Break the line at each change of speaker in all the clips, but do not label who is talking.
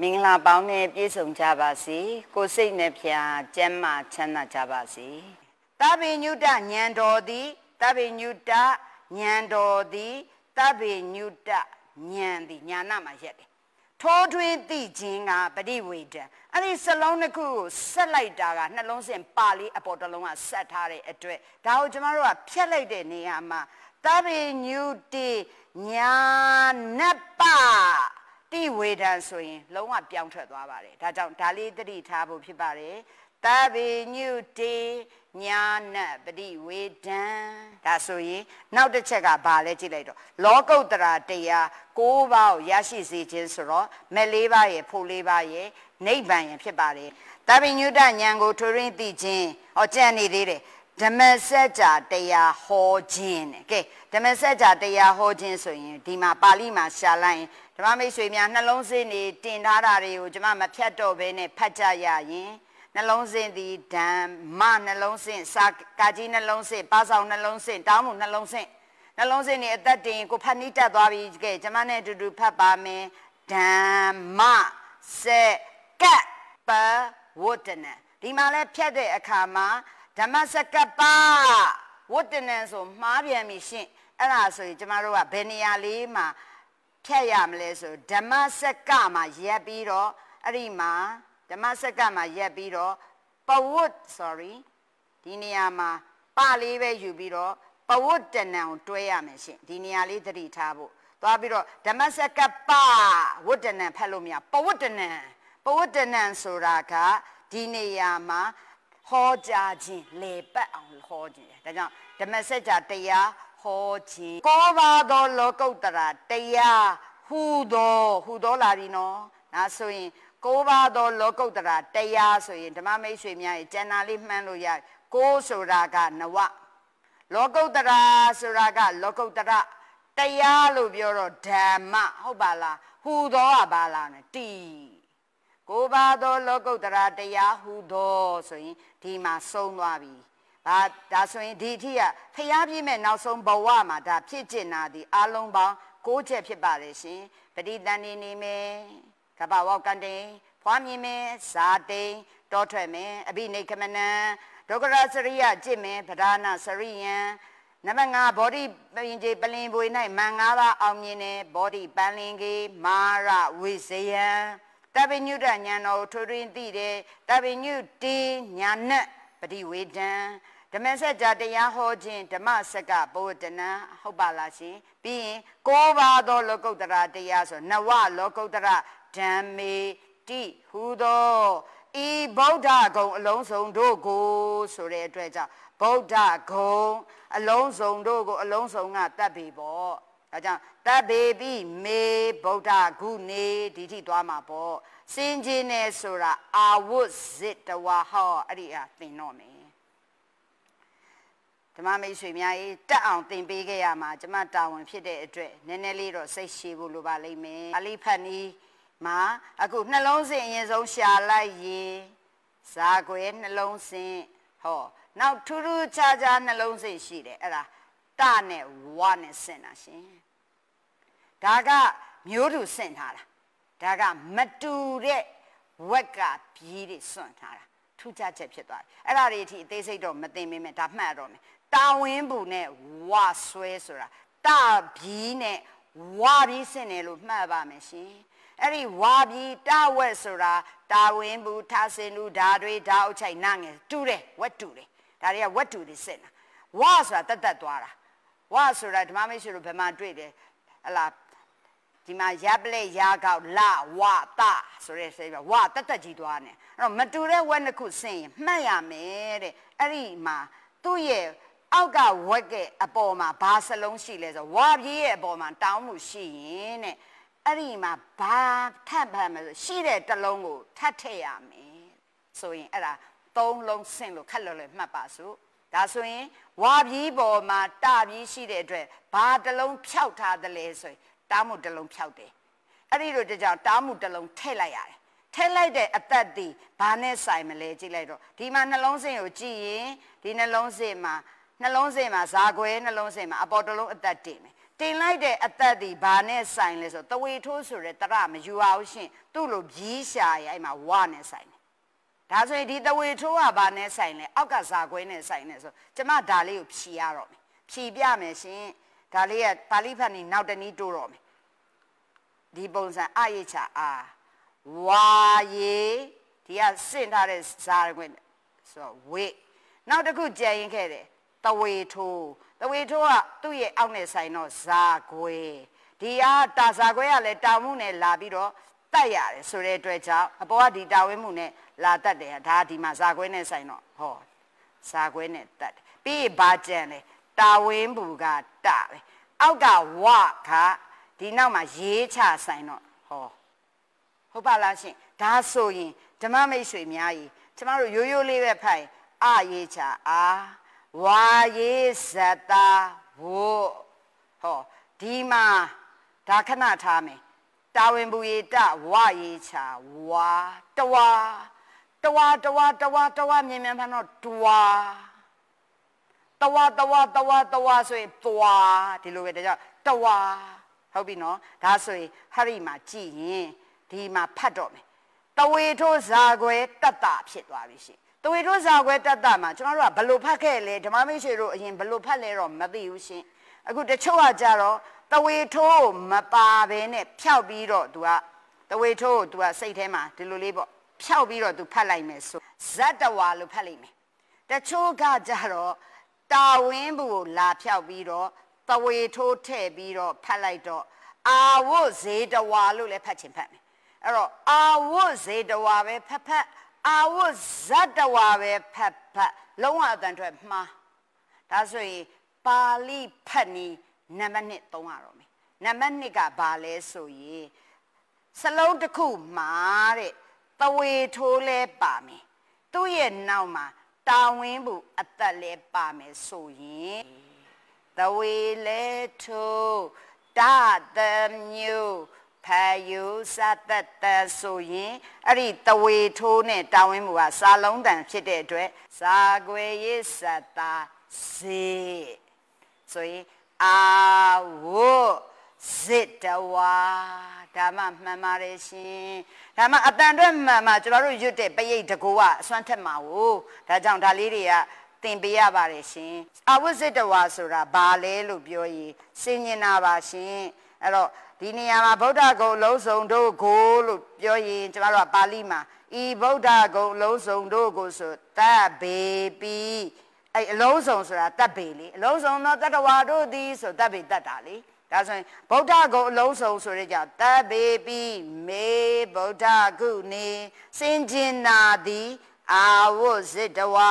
မင်္ဂလာပေါင်းနဲ့ပြည့်စုံကြပါစေကိုစိတ်နဲ့ဖျားကျမ်းမာချမ်းသာကြပါစေသဗ္ဗညုတညံတော်သည်သဗ္ဗညုတညံတော်သည်သဗ္ဗညုတညံသည်ညာနာမှာရက်တယ်ထိုးထွင်းသိခြင်းကပရိဝေဒံအဲ့ဒီစလုံးတစ်ခုကိုဆက်လိုက်တာကနှလုံးစင်ပါလေးအပေါ်တစ်လုံးကဆက်ထားတဲ့အတွက်ဒါကိုကျမတို့ကဖြတ်လိုက်တဲ့နေရာမှာသဗ္ဗညုတိညာနပ္ပတိဝေဒံဆိုရင်လုံးဝပြောင်းထွက်သွားပါတယ်ဒါကြောင့်ဒါလေးသတိထားဖို့ဖြစ်ပါတယ်သဗေညုတေညာနပတိဝေဒံဒါဆိုရင်နောက်တစ်ချက်ကဘာလဲကြည့်လိုက်တော့လောကုတ္တရာတရား၉ပါးကိုရရှိစေခြင်းဆိုတော့မဲ့၄ပါးရဲ့ဖို့၄ပါးရဲ့နိဗ္ဗာန်ရဖြစ်ပါတယ်သဗ္ဗညုတဉာဏ်ကိုထွေရင်းသိခြင်းဟောကြံနေသေးတယ်ဓမ္မစကြာတရားဟောခြင်းတဲ့ကဲဓမ္မစကြာတရားဟောခြင်းဆိုရင်ဒီမှာပါဠိမှာရှာလိုက်ရင်ဓမ္မမိတ်ဆွေများနှလုံးစင်းနေတင်ထားတာတွေကိုကျမမဖြတ်တော့ဘဲနဲ့ဖတ်ကြရရင်နှလုံးစင်သည်ဓမ္မနှလုံးစင်စာကာကြီးနှလုံးစင်ပါဆောင်နှလုံးစင်တောင်းမှုနှလုံးစင်နှလုံးစင်နေအသက်တင်ကိုဖတ်နှိတက်သွားပြီကဲကျမနဲ့အတူတူဖတ်ပါမယ်ဓမ္မစကပ်ပဝတ္တနဒီမှာလဲဖြတ်တဲ့အခါမှာဓမ္မစကပ်ပဝတ္တနဆိုမှားပြန်ပြီရှင့်အဲ့ဒါဆိုရင်ကျမတို့ကဘယ်နေရာလေးမှာထည့်ရမလဲဆိုဓမ္မစက္ကမှာရက်ပြီးတော့အဲ့ဒီမှာဓမ္မစက္ကမှာရက်ပြီးတော့ပဝတ် sorry ဒီနေရာမှာပလေးပဲယူပြီးတော့ပဝတ်တဏံကိုတွဲရမယ်ရှင်ဒီနေရာလေးသတိထားဖို့သွားပြီးတော့ဓမ္မစက္ကပဝတ်တဏံဖတ်လို့မရပဝတ်တဏံပဝတ်တဏံဆိုတာကဒီနေရာမှာဟောကြားခြင်းလေပတ်အောင်ဟောခြင်းဒါကြောင့်ဓမ္မစက္ကတရားဟောခြင်းကောပါသောလောကုတ္တရာတရားဟူသောဟူသောလာပြီနော်ဒါဆိုရင်ကိုးပါသော လောကုတ္တရာတရားဆိုရင်ဓမ္မမိတ်ဆွေများရဲ့ကျန်တာလေးမှန်းလို့ရကိုးဆိုတာကနဝလောကုတ္တရာဆိုတာကလောကုတ္တရာတရားလို့ပြောတော့ဓမ္မဟုတ်ပါလားဟူသောကပါလားနဲ့တီကိုးပါသောလောကုတ္တရာတရားဟူသောဆိုရင်ဒီမှာဆုံးသွားပြီဒါဒါဆိုရင်ဒီအထိကဖျားပြည့်မဲ့နောက်ဆုံးဘဝမှာဒါဖြစ်ကျင်တာဒီအလုံးပေါင်း၉ချက်ဖြစ်ပါလေရှင်ပရိသန်နေနေမယ်ကပ္ပဝေါကန္တိဖွားမြင်မယ်ဇာတိန်တောထွက်မယ်အဘိနိကမနံဒုက္ခရစရိယကြစ်မယ်ဗဒါနစရိယံနံပါတ်5ဘောဓိပင်ကြီးပလင်ပွေ၌မန်၅ပါးအောင်မြင်တယ်ဘောဓိပန်လင်ကြီးမာရဝိဇယံတပညုတဉာဏ်တော်ထိုးထွင်းသိတယ်တပညုတီဉာဏ်ပရိဝေဒံဓမ္မစကြာတရားဟောခြင်းဓမ္မစကဘောတနံဟုတ်ပါလားရှင်ပြီးရင်၉ပါးသောလောကုတ္တရာတရားဆိုနဝလောကုတ္တရာဓမ္မေတိဟူသောဤဗုဒ္ဓဂုံအလုံးစုံတို့ကိုဆိုတဲ့အတွက်ကြောင့်ဗုဒ္ဓဂုံအလုံးစုံတို့ကိုအလုံးစုံကတတ်ပြီပေါ့ဒါကြောင့်တတ်ပေပြီမေဗုဒ္ဓဂုနေဒီထိသွားမှာပေါ့စင်ခြင်းနဲ့ဆိုတာအာဝုဇ္ဇတဝဟောအဲ့ဒီဟာသင်တော့မယ်ဓမ္မမိတ်ဆွေများရေးတက်အောင်သင်ပေးခဲ့ရမှာကျမတာဝန်ဖြစ်တဲ့အတွက်နည်းနည်းလေးတော့စိတ်ရှည်ဖို့လိုပါလိမ့်မယ်။အလိဖတ်နီးမှာအခုနှလုံးစင်အရင်ဆုံးရှာလိုက်ရေးဇာခွဲနှလုံးစင်ဟောနောက်ထူးထူးခြားခြားနှလုံးစင်ရှိတယ်အဲ့ဒါတနဲ့ဝနဲ့စင်တာရှင်။ဒါကမျိုးတူစင်ထားတာ။ဒါကမတူတဲ့ဝက်ကပြီးတွေစွန့်ထားတာထူးခြားချက်ဖြစ်သွားတယ်အဲ့ဒါတွေအထိအသေးစိတ်တော့မသိမင်းမဲ့ဒါမှတ်တော့မယ်တာဝင်းပူနဲ့ဝဆွဲဆိုတာတဘီနဲ့ဝါပြီးဆင်တယ်လို့မှတ်ပါမယ်ရှင်အဲ့ဒီဝါပြီးတဝက်ဆိုတာတာဝင်းဘူးထဆင်လူဓာတွေဓာအုပ်ချိုက်နာငယ်တူတယ်ဝက်တူတယ်ဒါတွေကဝက်တူတွေစစ်တာဝါဆိုတာတက်တက်သွားတာဝါဆိုတာဓမ္မမိတ်ဆွေတို့ဘယ်မှာတွေ့တယ်ဟလာဒီမှာရပ်လက်ရာကောက်လဝတဆိုတဲ့စိတ်ပဲဝတက်တက်ကြီးသွားနေအဲ့တော့မတူတဲ့ဝက်နှစ်ခုဆင်ရင်မှတ်ရမယ်တဲ့အဲ့ဒီမှာသူ့ရဲ့အောက်ကဝက်ကအပေါ်မှာဘာစလုံးရှိလဲဆိုဝါပြေးရဲ့အပေါ်မှာတောင်းမှုရှိရင်တဲ့အဲ့ဒီမှာဘာထပ်ဖတ်မလို့ရှိတဲ့တလုံးကိုထပ်ထည့်ရမယ်ဆိုရင်အဲ့ဒါသုံးလုံးဆင့်လို့ခက်လွယ်လွယ်မှတ်ပါစို့ဒါဆိုရင်ဝါပြေးပေါ်မှာတပြေးရှိတဲ့အတွက်ဘာတလုံးဖြောက်ထားတယ်လဲဆိုရင်တားမှုတလုံးဖြောက်တယ်အဲ့ဒီလိုတကြောင်တားမှုတလုံးထည့်လိုက်ရတယ်ထဲလိုက်တဲ့အသက်ဒီဘာနဲ့ဆိုင်မလဲကြည့်လိုက်တော့ဒီမှာနှလုံးစင်ကိုကြည့်ရင်ဒီနှလုံးစင်မှာနှလုံးစင်မှာဇာခွဲနှလုံးစင်မှာအပေါ်တလုံးအသက်တင်မယ်တင်လိုက်တဲ့အသက်ဒီဘာနဲ့ဆိုင်လဲဆိုတဝေထိုးဆိုတဲ့တရမယူအောင်ရှင်သူ့လိုကြီးရှာရဲ့အဲ့မှာဝနဲ့ဆိုင်တယ်ဒါဆိုရင်ဒီတဝေထိုးကဘာနဲ့ဆိုင်လဲအောက်ကဇာခွဲနဲ့ဆိုင်တယ်ဆိုကျမဒါလေးကိုဖြီရတော့မယ်ဖြီပြမယ်ရှင်ဒါလေးကပါဠိဖတ်နေနောက်တနည်းတိုးတော့မယ်ဒီပုံစံအရေးချအာဝါရေဒီကစင့်ထားတဲ့ဇာခွဲဆိုဝေနောက်တစ်ခုကြံရင်ခဲ့တယ်တဝေထိုးတဝေထိုးကသူ့ရဲ့အောက်နဲ့ဆိုင်တော့ဇာခွဲဒီအားတာဇာခွဲကလည်းတာမှုနဲ့လာပြီးတော့တတ်ရတယ်ဆိုတဲ့အတွက်ကြောင့်အပေါ်ကဒီတာဝဲမှုနဲ့လာတတ်တယ်ဒါဒီမှာဇာခွဲနဲ့ဆိုင်တော့ဟောဇာခွဲနဲ့တတ်တယ်ပြီးဘာကြံလဲတာဝင်းဘူးကတပဲအောက်ကဝခဒီနောက်မှာရေးချဆိုင်တော့ဟောဟုတ်ပါလားရှင်ဒါဆိုရင်ဓမ္မမိတ်ဆွေများကြီးကျမတို့ရိုးရိုးလေးပဲဖတ်ရင်အရေးချအာဝါရေးဇတာဝို့ဟောဒီမှာဒါခဏထားမယ်တာဝင်ဘူးရေတဝရေးချာဝါတဝါတဝါတဝါတဝါတဝါမြင်မြန်ဖန်တော့တဝါတဝါတဝါတဝါတဝါဆိုရင်တဝါဒီလိုပဲဒါကြောင့်တဝါဟုတ်ပြီနော်ဒါဆိုရင်ဟရိမှာကြည်ရင်ဒီမှာဖတ်တော့မယ်တဝေထိုးဇာခွဲတတဖြစ်သွားပြီရှင်သွေးတို့ဇာခွဲတတ်တာမှာကျွန်တော်တို့ကဘလို့ဖတ်ခဲ့လဲဓမ္မမိတ်ဆွေတို့အရင်ဘလို့ဖတ်လဲတော့မသိဘူးရှင်အခုတချို့ကကြတော့တဝေထိုးမပါဘဲနဲ့ဖြောက်ပြီးတော့သူကတဝေထိုးကိုသူကစိတ်ထဲမှာဒီလိုလေးပေါ့ဖြောက်ပြီးတော့သူဖတ်လိုက်မယ်ဆိုဇတ်တဝါလို့ဖတ်လိုက်မယ်တချို့ကကြတော့တာဝင်းဘူးကိုလာဖြောက်ပြီးတော့တဝေထိုးထည့်ပြီးတော့ဖတ်လိုက်တော့အာဝုဇေတဝါလို့လည်းဖတ်ချင်ဖတ်မယ်အဲ့တော့အာဝုဇေတဝါပဲဖတ်ဖတ်အာဝုဇတ်တဝါပဲဖတ်ဖတ်လုံးဝအတန်ထွက်မှားဒါဆိုရင်ပါဠိဖတ်နီးနံပါတ်1သုံးရတော့မယ်နံပါတ်1ကဘာလဲဆိုရင်စလုံးတစ်ခုမှာတဲ့တဝေထိုးလဲပါမယ်သူ့ရဲ့နောက်မှာတာဝင်းဘူးအသက်လဲပါမယ်ဆိုရင်တဝေလဲထိုးတသမျိုးဖာယူစသတ္တဆိုရင်အဲ့ဒီတဝေထိုးနဲ့တာဝင်းမူကစာလုံးတန်ဖြစ်တဲ့အတွက်ဇာကွယ်ရစ်စတာဇေဆိုရင်အာဝုဇစ်တဝါဒါမှမှန်ပါတယ်ရှင်ဒါမှအတန်အတွက်မှန်မှာကျွန်တော်တို့ရွတ်တဲ့ပရိတ်တကူကအစွမ်းထက်မှာကိုဒါကြောင့်ဒါလေးတွေကသင်ပေးရပါတယ်ရှင်အဝုဇစ်တဝါဆိုတာဘာလဲလို့ပြောရင်စင်ញင်တာပါရှင်အဲ့တော့ဒီနေရာမှာဗုဒ္ဓဂုံလုံးစုံတို့ကိုလို့ပြောရင်ကျမတို့ကပါဠိမှာဤဗုဒ္ဓဂုံလုံးစုံတို့ကိုဆိုတပ်ပေပိအဲ့အလုံးစုံဆိုတာတပ်ပေလေအလုံးစုံသောတတဝါတို့သည်ဆိုတပ်ပေတတ်တာလေဒါဆိုရင်ဗုဒ္ဓဂုံအလုံးစုံဆိုတဲ့ကြောင့်တပ်ပေပိမေဗုဒ္ဓဂုနေစင်ကျင်နာသည်အာဝုဇိတဝါ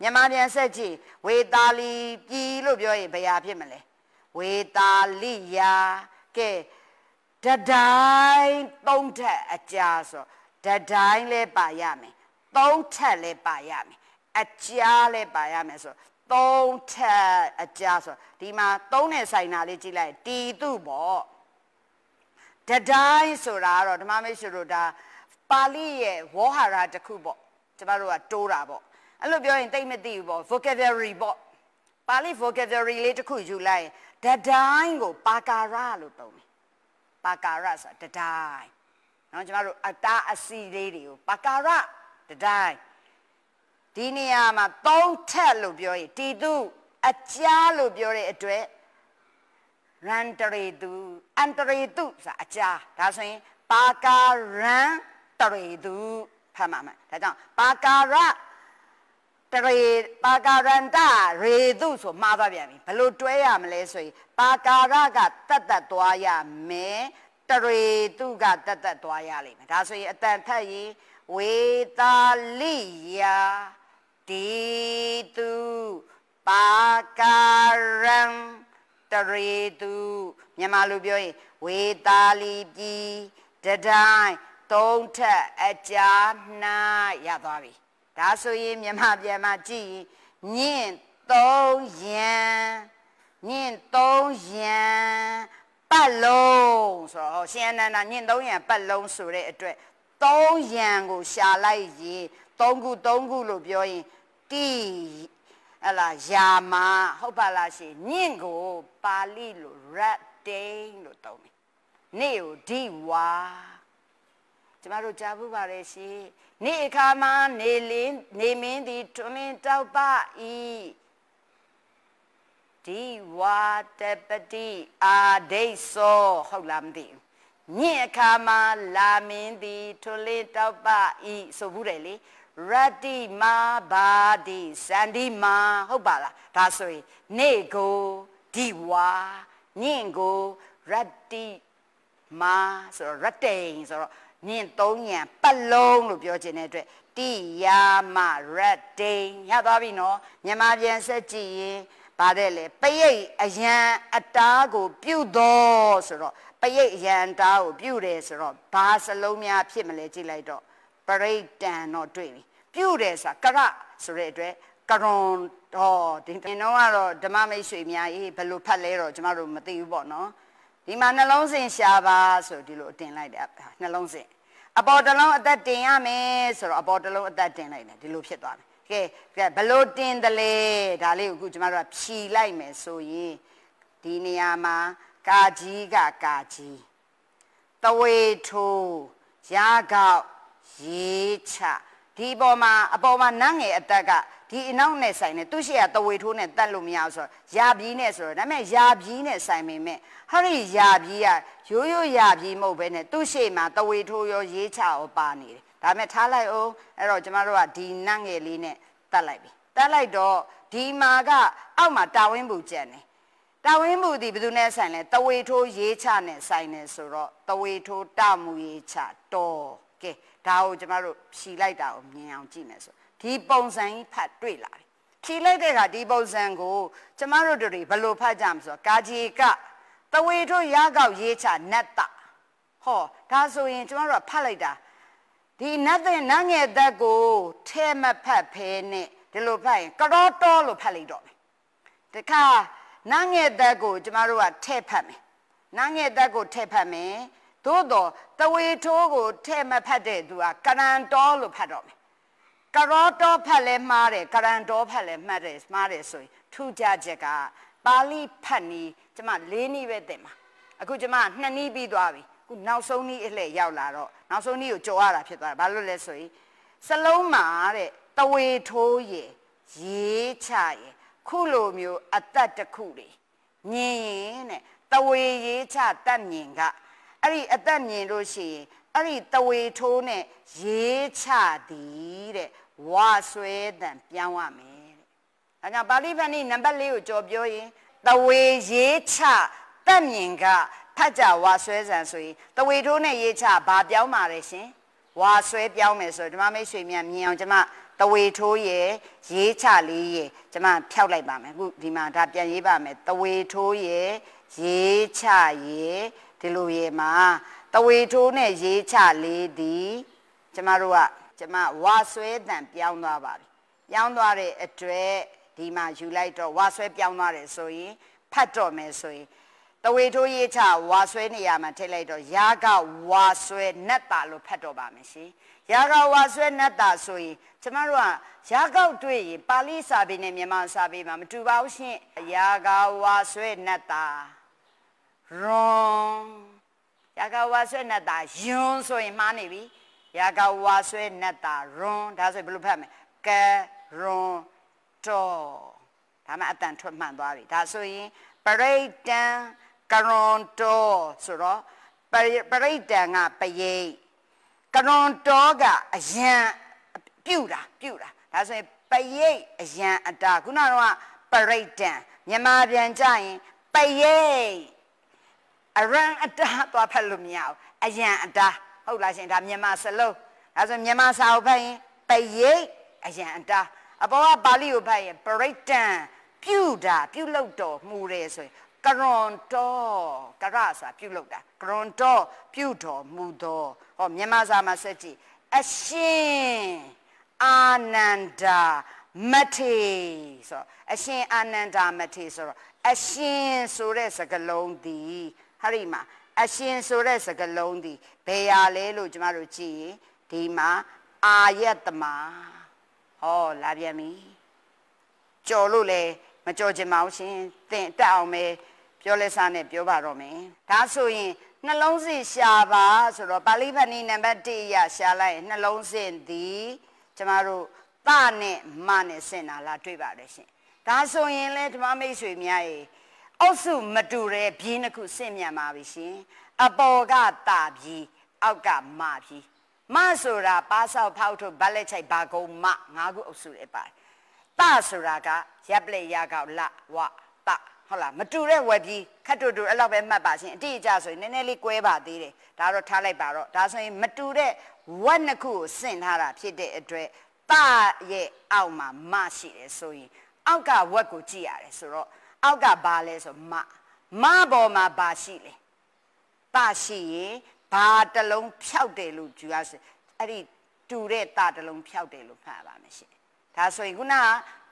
မြန်မာပြန်ဆက်ကြည့်ဝေတာလီပြည်လို့ပြောရင်ဘယ်ဟာဖြစ်မလဲဝေတာလိယာကဲဒတိုင်းသုံးထက်အကြာဆိုဒတိုင်းလဲပါရမယ်သုံးထက်လဲပါရမယ်အကြာလဲပါရမယ်ဆိုသုံးထက်အကြာဆိုဒီမှာသုံးနဲ့ဆိုင်တာလေးကြည့်လိုက်တီတုပေါ့ဒတိုင်းဆိုတာကတော့ဓမ္မမိတ်ဆွေတို့ဒါပါဠိရဲ့ဝေါဟာရတစ်ခုပေါ့ကျမတို့ကတိုးတာပေါ့အဲ့လိုပြောရင်တိတ်မသိဘူးပေါ့ vocabulary ပေါ့ပါဠိ vocabulary လေးတစ်ခုယူလိုက်ရင်ဒတိုင်းကိုပါကာရလို့သုံးတယ်ပါကာရဆိုတာတတိုင်းเนาะကျမတို့အတာအစီလေးတွေကိုပါကာရတတိုင်းဒီနေရာမှာသုံးထက်လို့ပြောရင်တီတုအကြားလို့ပြောတဲ့အတွက်ရန်တရီတုအန်တရီတုဆိုတာအကြားဒါဆိုရင်ပါကာရန်တရီတုဖတ်မှာမှာဒါကြောင့်ပါကာရတရေပါကာရန္တရေတုဆိုမှားသွားပြန်ပြီဘလို့တွဲရမလဲဆိုရင်ပါကာရကတတ်တတ်သွားရမယ်တရေတုကတတ်တတ်သွားရလိမ့်မယ်ဒါဆိုရင်အတန်ထက်ရင်ဝေတာလိယာဒီတုပါကာရံတရေတုမြန်မာလိုပြောရင်ဝေတာလီပြီတတိုင်းသုံးထက်အကြာနှာရသွားပြီဒါဆိုရင်မြန်မာပြန်မှာကြည်ညင့်သုံးယံညင့်သုံးယံပတ်လုံးဆိုတော့ရှင်အနန္ဒာညင့်သုံးယံပတ်လုံးဆိုတဲ့အတွက်သုံးယံကိုရှာလိုက်ရင်သုံးခုသုံးခုလို့ပြောရင်တိဟလာယာမဟုတ်ပါလားရှင်ညင့်ကိုပါဠိလို rat တိန်လို့သုံးတယ်နေ့ကိုဒီဝါကျမတို့ကြားဘူးပါတယ်ရှင်နေအခါမှာနေလင်းနေမင်းသည်ထွမင်းတောက်ပဤဒီဝါတပတိအာဒိသောဟုတ်လားမသိဘူးညင်အခါမှာလာမင်းသည်ထွလင်းတောက်ပဤဆိုဘူးတယ်လေရတ္တိမာဘာတိစန္ဒီမာဟုတ်ပါလားဒါဆိုရင်နေကိုဒီဝါညင်ကိုရတ္တိမာဆိုတော့ရတ္တိန်ဆိုတော့နင့်သုံးညံပတ်လုံးလို့ပြောခြင်းတဲ့အတွက်တိယာမရတ်ဒိန်ရသွားပြီနော်မြန်မာပြန်ဆက်ကြည့်ရင်ဗါတဲ့လေပရိတ်အယံအတားကိုပြုတ်တော်ဆိုတော့ပရိတ်အယံအတားကိုပြုတ်တယ်ဆိုတော့ဘာစလုံးများဖြစ်မလဲကြည့်လိုက်တော့ပရိတ်တန်တော့တွေ့ပြီပြုတ်တယ်ဆိုတာကရဆိုတဲ့အတွက်ကရွန်တော်ဒီတော့ကတော့ဓမ္မမိတ်ဆွေများကြီးဘယ်လိုဖတ်လဲတော့ကျမတို့မသိဘူးပေါ့နော်ဒီမှာနှလုံးစဉ်ရှာပါဆိုဒီလိုတင်လိုက်တယ်နှလုံးစဉ်အပေါ်တလုံးအသက်တင်ရမယ်ဆိုတော့အပေါ်တလုံးအသက်တင်လိုက်တယ်ဒီလိုဖြစ်သွားတယ်ကဲကဲဘလို့တင်တယ်လေဒါလေးကိုအခုကျမတို့ကဖြီလိုက်မယ်ဆိုရင်ဒီနေရာမှာကာကြီးကကာကြီးတဝေထိုးရာကောက်ရေးချဒီပေါ်မှာအပေါ်မှာနတ်ငယ်အသက်ကဒီအနောက်နဲ့ဆိုင်နဲ့သူ့ရှိရတဝေထိုးနဲ့တတ်လို့မရဘူးဆိုတော့ယာပြီးနဲ့ဆိုတော့ဒါပေမဲ့ယာပြီးနဲ့ဆိုင်ပေမဲ့ဟာရီယာပြီးကရိုးရိုးယာပြီးမဟုတ်ပဲနဲ့သူ့ရှိမှာတဝေထိုးရောရေးချရောပါနေတယ်ဒါပေမဲ့ထားလိုက်အောင်အဲ့တော့ကျမတို့ကဒီနတ်ငယ်လေးနဲ့တတ်လိုက်ပြီတတ်လိုက်တော့ဒီမှာကအောက်မှာတာဝင်းပူကြံနေတာဝင်းပူဒီဘယ်သူနဲ့ဆိုင်လဲတဝေထိုးရေးချနဲ့ဆိုင်နေဆိုတော့တဝေထိုးတမူရေးချတော်ကဲဒါကိုကျမတို့ဖြီလိုက်တာကိုမြင်အောင်ကြည့်မယ်ဆိုဒီပုံစံကြီးဖတ်တွေ့လာတယ်ဖြီးလိုက်တဲ့အခါဒီပုံစံကိုကျမတို့တို့တွေဘယ်လိုဖတ်ကြမလဲဆိုတော့ကာဂျီကတဝေတို့ရကောက်ရေးချနတ်တဟောဒါဆိုရင်ကျမတို့ကဖတ်လိုက်တာဒီနတ်တဲ့နတ်ငယ်သက်ကိုထဲမဖတ်ဖဲနဲ့ဒီလိုဖတ်ရင်ကတော်တော်လို့ဖတ်လိုက်တော့မယ်တခါနတ်ငယ်သက်ကို ကျမတို့ကထဲဖတ်မယ်နတ်ငယ်သက်ကိုထဲဖတ်မယ်သို့တော့တဝေထိုးကိုထဲမဖတ်တဲ့သူကကရန်တော်လို့ဖတ်တော့မယ်ကရောတော့ဖတ်လဲမှားတယ်ကရန်တော့ဖတ်လဲမှတ်တယ်မှားတယ်ဆိုရင်ထူးခြားချက်ကပါဠိဖတ်နီးကျမ၄နီးပဲတင်ပါအခုကျမနှစ်နီးပြီးသွားပြီအခုနောက်ဆုံးနီးအလှည့်ရောက်လာတော့နောက်ဆုံးနီးကိုကြော်ရတာဖြစ်သွားတာဘာလို့လဲဆိုရင်စလုံးမှာတဲ့တဝေထိုးရရေးချရခုလိုမျိုးအသက်တစ်ခုလေညင်ရင်တဲ့တဝေရေးချတတ်မြင်ကအဲ့ဒီအသက်မြင်လို့ရှိရင်အဲ့ဒီတဝေထိုးနဲ့ရေးချသည်တဲ့ဝါဆွဲတံပြန်ဝမယ်တဲ့။ဒါကြောင့်ပါဠိဘဏိနံပါတ်၄ကိုကြော်ပြောရင်တဝေရေးချတက်မြင်ကဖတ်ကြဝါဆွဲဆံဆိုရင်တဝေထိုးနဲ့ရေးချဘာပြောင်းပါလဲရှင်။ဝါဆွဲပြောင်းမယ်ဆိုတော့ဒီမမိတ်ဆွေများမြင်အောင်ကျွန်မတဝေထိုးရဲ့ရေးချလေးရဲ့ကျွန်မဖြောက်လိုက်ပါမယ်အခုဒီမှာဒါပြန်ရေးပါမယ်တဝေထိုးရဲ့ရေးချရဲ့ဒီလိုရဲ့မှာတဝေထိုးနဲ့ရေးချလေးဒီကျွန်မတို့ကကျမဝါဆွဲတန်ပြောင်းသွားပါပြီပြောင်းသွားတဲ့အတွက်ဒီမှာယူလိုက်တော့ဝါဆွဲပြောင်းသွားတယ်ဆိုရင်ဖတ်တော့မယ်ဆိုရင်တဝေထိုးရေးချဝါဆွဲနေရာမှာထည့်လိုက်တော့ရာကဝါဆွဲနတ်တာလို့ဖတ်တော့ပါမယ်ရှင်ရာကဝါဆွဲနတ်တာဆိုရင်ကျမတို့ကရာကောက်တွေ့ရင်ပါဠိစာပေနဲ့မြန်မာစာပေမှာမတူပါဘူးရှင်ရာကဝါဆွဲနတ်တာရွန်ရာကဝါဆွဲနတ်တာယွန်းဆိုရင်မှားနေပြီရာကဝါဆွဲနတ်တာရွန်ဒါဆိုဘယ်လိုဖတ်မလဲကရွန်တော်ဒါမှအတန်ထွက်မှန်သွားပြီဒါဆိုရင်ပရိတ်တံကရွန်တော်ဆိုတော့ပရိတ်တံကပရိတ်ကရွန်တော်ကအယံပြူတာပြူတာဒါဆိုရင်ပရိတ်အယံအတာခုနကတော့ပရိတ်တံမြန်မာပြန်ကြရင်ပရိတ်အရံအတာသွားဖတ်လို့မရဘူးအယံအတာဟုတ်လားရှင်ဒါမြန်မာစလုံးဒါဆိုမြန်မာစာကိုဖတ်ရင်ပရိတ်အရန်အတာအပေါ်ကပါဠိကိုဖတ်ရင်ပရိတ်တန်ပြုတာပြုလုပ်တော်မူတယ်ဆိုရင်ကရွန်တော်ကရစာပြုလုပ်တာကရွန်တော်ပြုတော်မူတော်ဟောမြန်မာစာမှာဆက်ကြည့်အရှင်အာနန္ဒာမထေဆိုအရှင်အာနန္ဒာမထေဆိုတော့အရှင်ဆိုတဲ့စကားလုံးဒီဟရိမှာအရှင်ဆိုတဲ့စကားလုံးဒီဘယ်ရလဲလို့ကျမတို့ကြည့်ရင်ဒီမှာအာယတမဟောလာပြန်ပြီကြော်လို့လေမကြော်ချင်ပါဘူးရှင်သင်တက်အောင်ပဲပြောလက်စားနဲ့ပြောပါတော့မယ်ဒါဆိုရင်နှလုံးစင်ရှာပါဆိုတော့ပါဠိဗဏီနံပါတ်1အရာရှာလိုက်ရင်နှလုံးစင်သည်ကျမတို့တနဲ့မနဲ့စင်တာလားတွေ့ပါတယ်ရှင်ဒါဆိုရင်လဲဓမ္မမိတ်ဆွေများရဲ့အုပ်စုမတူတဲ့ပြင်းတစ်ခုဆင့်မြန်ပါပြီရှင်အပေါ်ကတာပြီးအောက်ကမပြီးမဆိုတာပါဆောက်ဖောက်ထုတ်ဗက်လက်ချိုက်ဘာကုန်းမငါးခုအုပ်စုတွေပါတယ်တဆိုတာကရပ်ပလက်ရကောက်လဝတဟုတ်လားမတူတဲ့ဝက်ပြီးခတ်တူတူအဲ့လောက်ပဲမှတ်ပါရှင်အတိအကျဆိုရင်နည်းနည်းလေးကွဲပါသေးတယ်ဒါတော့ထားလိုက်ပါတော့ဒါဆိုရင်မတူတဲ့ဝက်နှစ်ခုကိုဆင့်ထားတာဖြစ်တဲ့အတွက်တရဲ့အောက်မှာမရှိတယ်ဆိုရင်အောက်ကဝက်ကိုကြည့်ရတယ်ဆိုတော့အောက်ကဘာလဲဆိုမမပေါ်မှာဘာရှိလဲတရှိရင်ဘာတလုံးဖြောက်တယ်လို့ယူရစအဲ့ဒီတူတဲ့တတလုံးဖြောက်တယ်လို့ဖတ်ပါမယ်ရှင်ဒါဆိုရင်ခုနက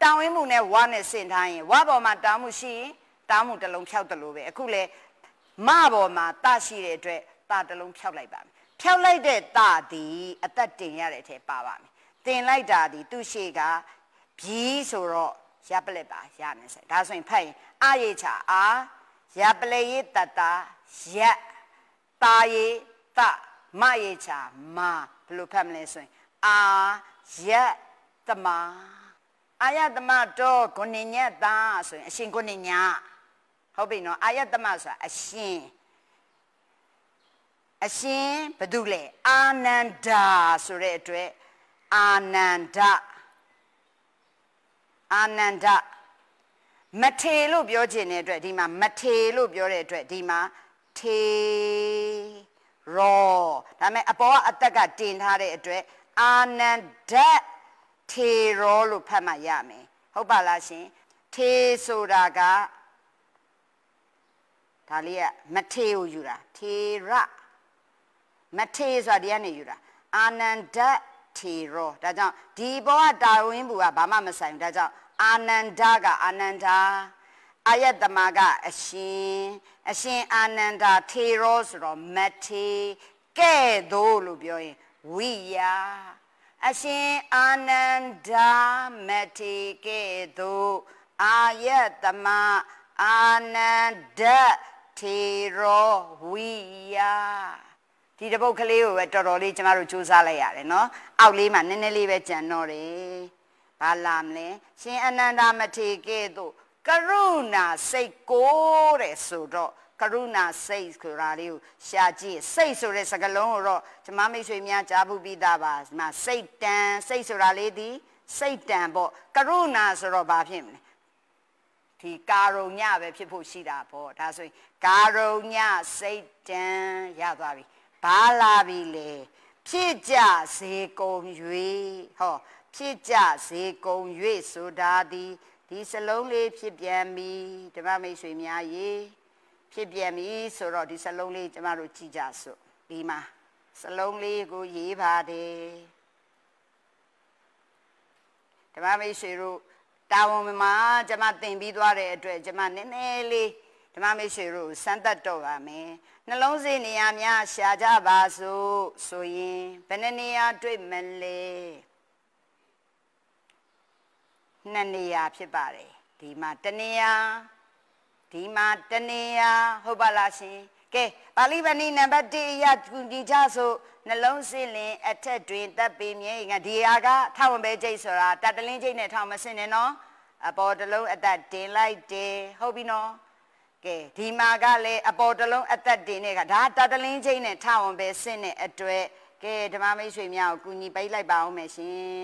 တောင်းဝင်းမှုနဲ့ဝါနဲ့ဆင်ထားရင်ဝါပေါ်မှာတောင်းမှုရှိရင်တောင်းမှုတလုံးဖြောက်တယ်လို့ပဲအခုလေမပေါ်မှာတရှိတဲ့အတွက်တတလုံးဖြောက်လိုက်ပါမယ်ဖြောက်လိုက်တဲ့တသည်အသက်တင်ရတဲ့အထက်ပါပါမယ်တင်လိုက်တာသည်သူ့ရှေ့ကဘီးဆိုတော့ရပ်ပလက်ပါရမယ်ဆိုဒါဆိုရင်ဖတ်ရင်အရေချာအာရပ်ပလက်ရေတတရက်တာရေတမရေချာမဘယ်လိုဖတ်မလဲဆိုရင်အာရက်တမအာယတမတော့ဂုဏညက်တာဆိုရင်အရှင်ဂုဏညာဟုတ်ပြီနော်အာယတမဆိုတာအရှင်အရှင်ဘု து လေအာနန္ဒာဆိုတဲ့အတွက်အာနန္ဒာအာနန္ဒမထေလို့ပြောခြင်းတဲ့အတွက်ဒီမှာမထေလို့ပြောတဲ့အတွက်ဒီမှာထေရောဒါမဲ့အပေါ်ကအတက်ကတင်ထားတဲ့အတွက်အာနန္ဒထေရောလို့ဖတ်မှရမယ်ဟုတ်ပါလားရှင်ထေဆိုတာကဒါလေးကမထေကိုယူတာထေရမထေဆိုတာဒီကနေယူတာအာနန္ဒထေရောဒါကြောင့်ဒီဘောကတာဝင်းဘူကဘာမှမဆိုင်ဘူးဒါကြောင့်အာနန္ဒကအာနန္ဒာအာယတမကအရှင်အရှင်အာနန္ဒာထေရောဆိုတော့မထေကဲ့သို့လို့ပြောရင်ဝိယာအရှင်အာနန္ဒာမထေကဲ့သို့အာယတမအာနန္ဒထေရောဝိယာဒီတပုတ်ကလေးကိုပဲတော်တော်လေးကျမတို့စူးစမ်းလိုက်ရတယ်နော်အောက်လေးမှာနည်းနည်းလေးပဲကြံတော့တယ်ဘာလာမလဲရှင်အနန္ဒမထေကဲ့သို့ကရုဏာစိတ်ကိုတဲ့ဆိုတော့ကရုဏာစိတ်ဆိုတာလေးကိုရှာကြည့်စိတ်ဆိုတဲ့စကားလုံးကိုတော့ကျမမိတ်ဆွေများကြားဖို့ပြီးသားပါဒီမှာစိတ်တန်စိတ်ဆိုတာလေးဒီစိတ်တန်ပေါ့ကရုဏာဆိုတော့ဘာဖြစ်မလဲဒီကာရုဏ်ညပဲဖြစ်ဖို့ရှိတာပေါ့ဒါဆိုရင်ကာရုဏ်ညစိတ်တန်ရသွားပြီဘာလာပြီလေဖြစ်ကြစေကုန်၍ဟောဖြစ်ကြစေကုန်၍ဆိုတာသည်ဒီစလုံးလေးဖြစ်ပြန်ပြီဓမ္မမိတ်ဆွေများရေ ဖြစ်ပြန်ပြီဆိုတော့ဒီစလုံးလေးကျမတို့ကြည်ကြစို့ဒီမှာစလုံးလေးကိုရေးပါတယ်ဓမ္မမိတ်ဆွေတို့တာဝန်မှာကျမတင်ပြီးသွားတဲ့အတွက်ကျမနည်းနည်းလေးဓမ္မမိတ်ဆွေတို့စမ်းသပ်တော့ပါမယ်နှလုံးစည်းနေရာများရှာကြပါစို့ဆိုရင်ဘယ်နှနေရာတွေ့မလဲနှစ်နေရာဖြစ်ပါတယ်ဒီမှာတနေရာဒီမှာတနေရာဟုတ်ပါလားရှင်ကဲပါဠိဗဏီနံပါတ်1အရာကူညီကြဆိုနှလုံးစည်းလင်အထက်တွင်တပ်ပေမြေငါဒီဟာကထောင်ပဲကျိတ်ဆိုတာတတလင်းကျိတ်နဲ့ထောင်မစင်နဲ့နော်အပေါ်တလုံးအသက်တင်လိုက်တယ်ဟုတ်ပြီနော်ကဲဒီမှာကလည်းအပေါ်တလုံးအသက်တင်နေတာဒါတတလင်းချင်းနဲ့ထအောင်ပဲဆင့်တဲ့အတွက်ကဲဓမ္မမိတ်ဆွေများကိုကူညီပေးလိုက်ပါအောင်မယ်ရှင်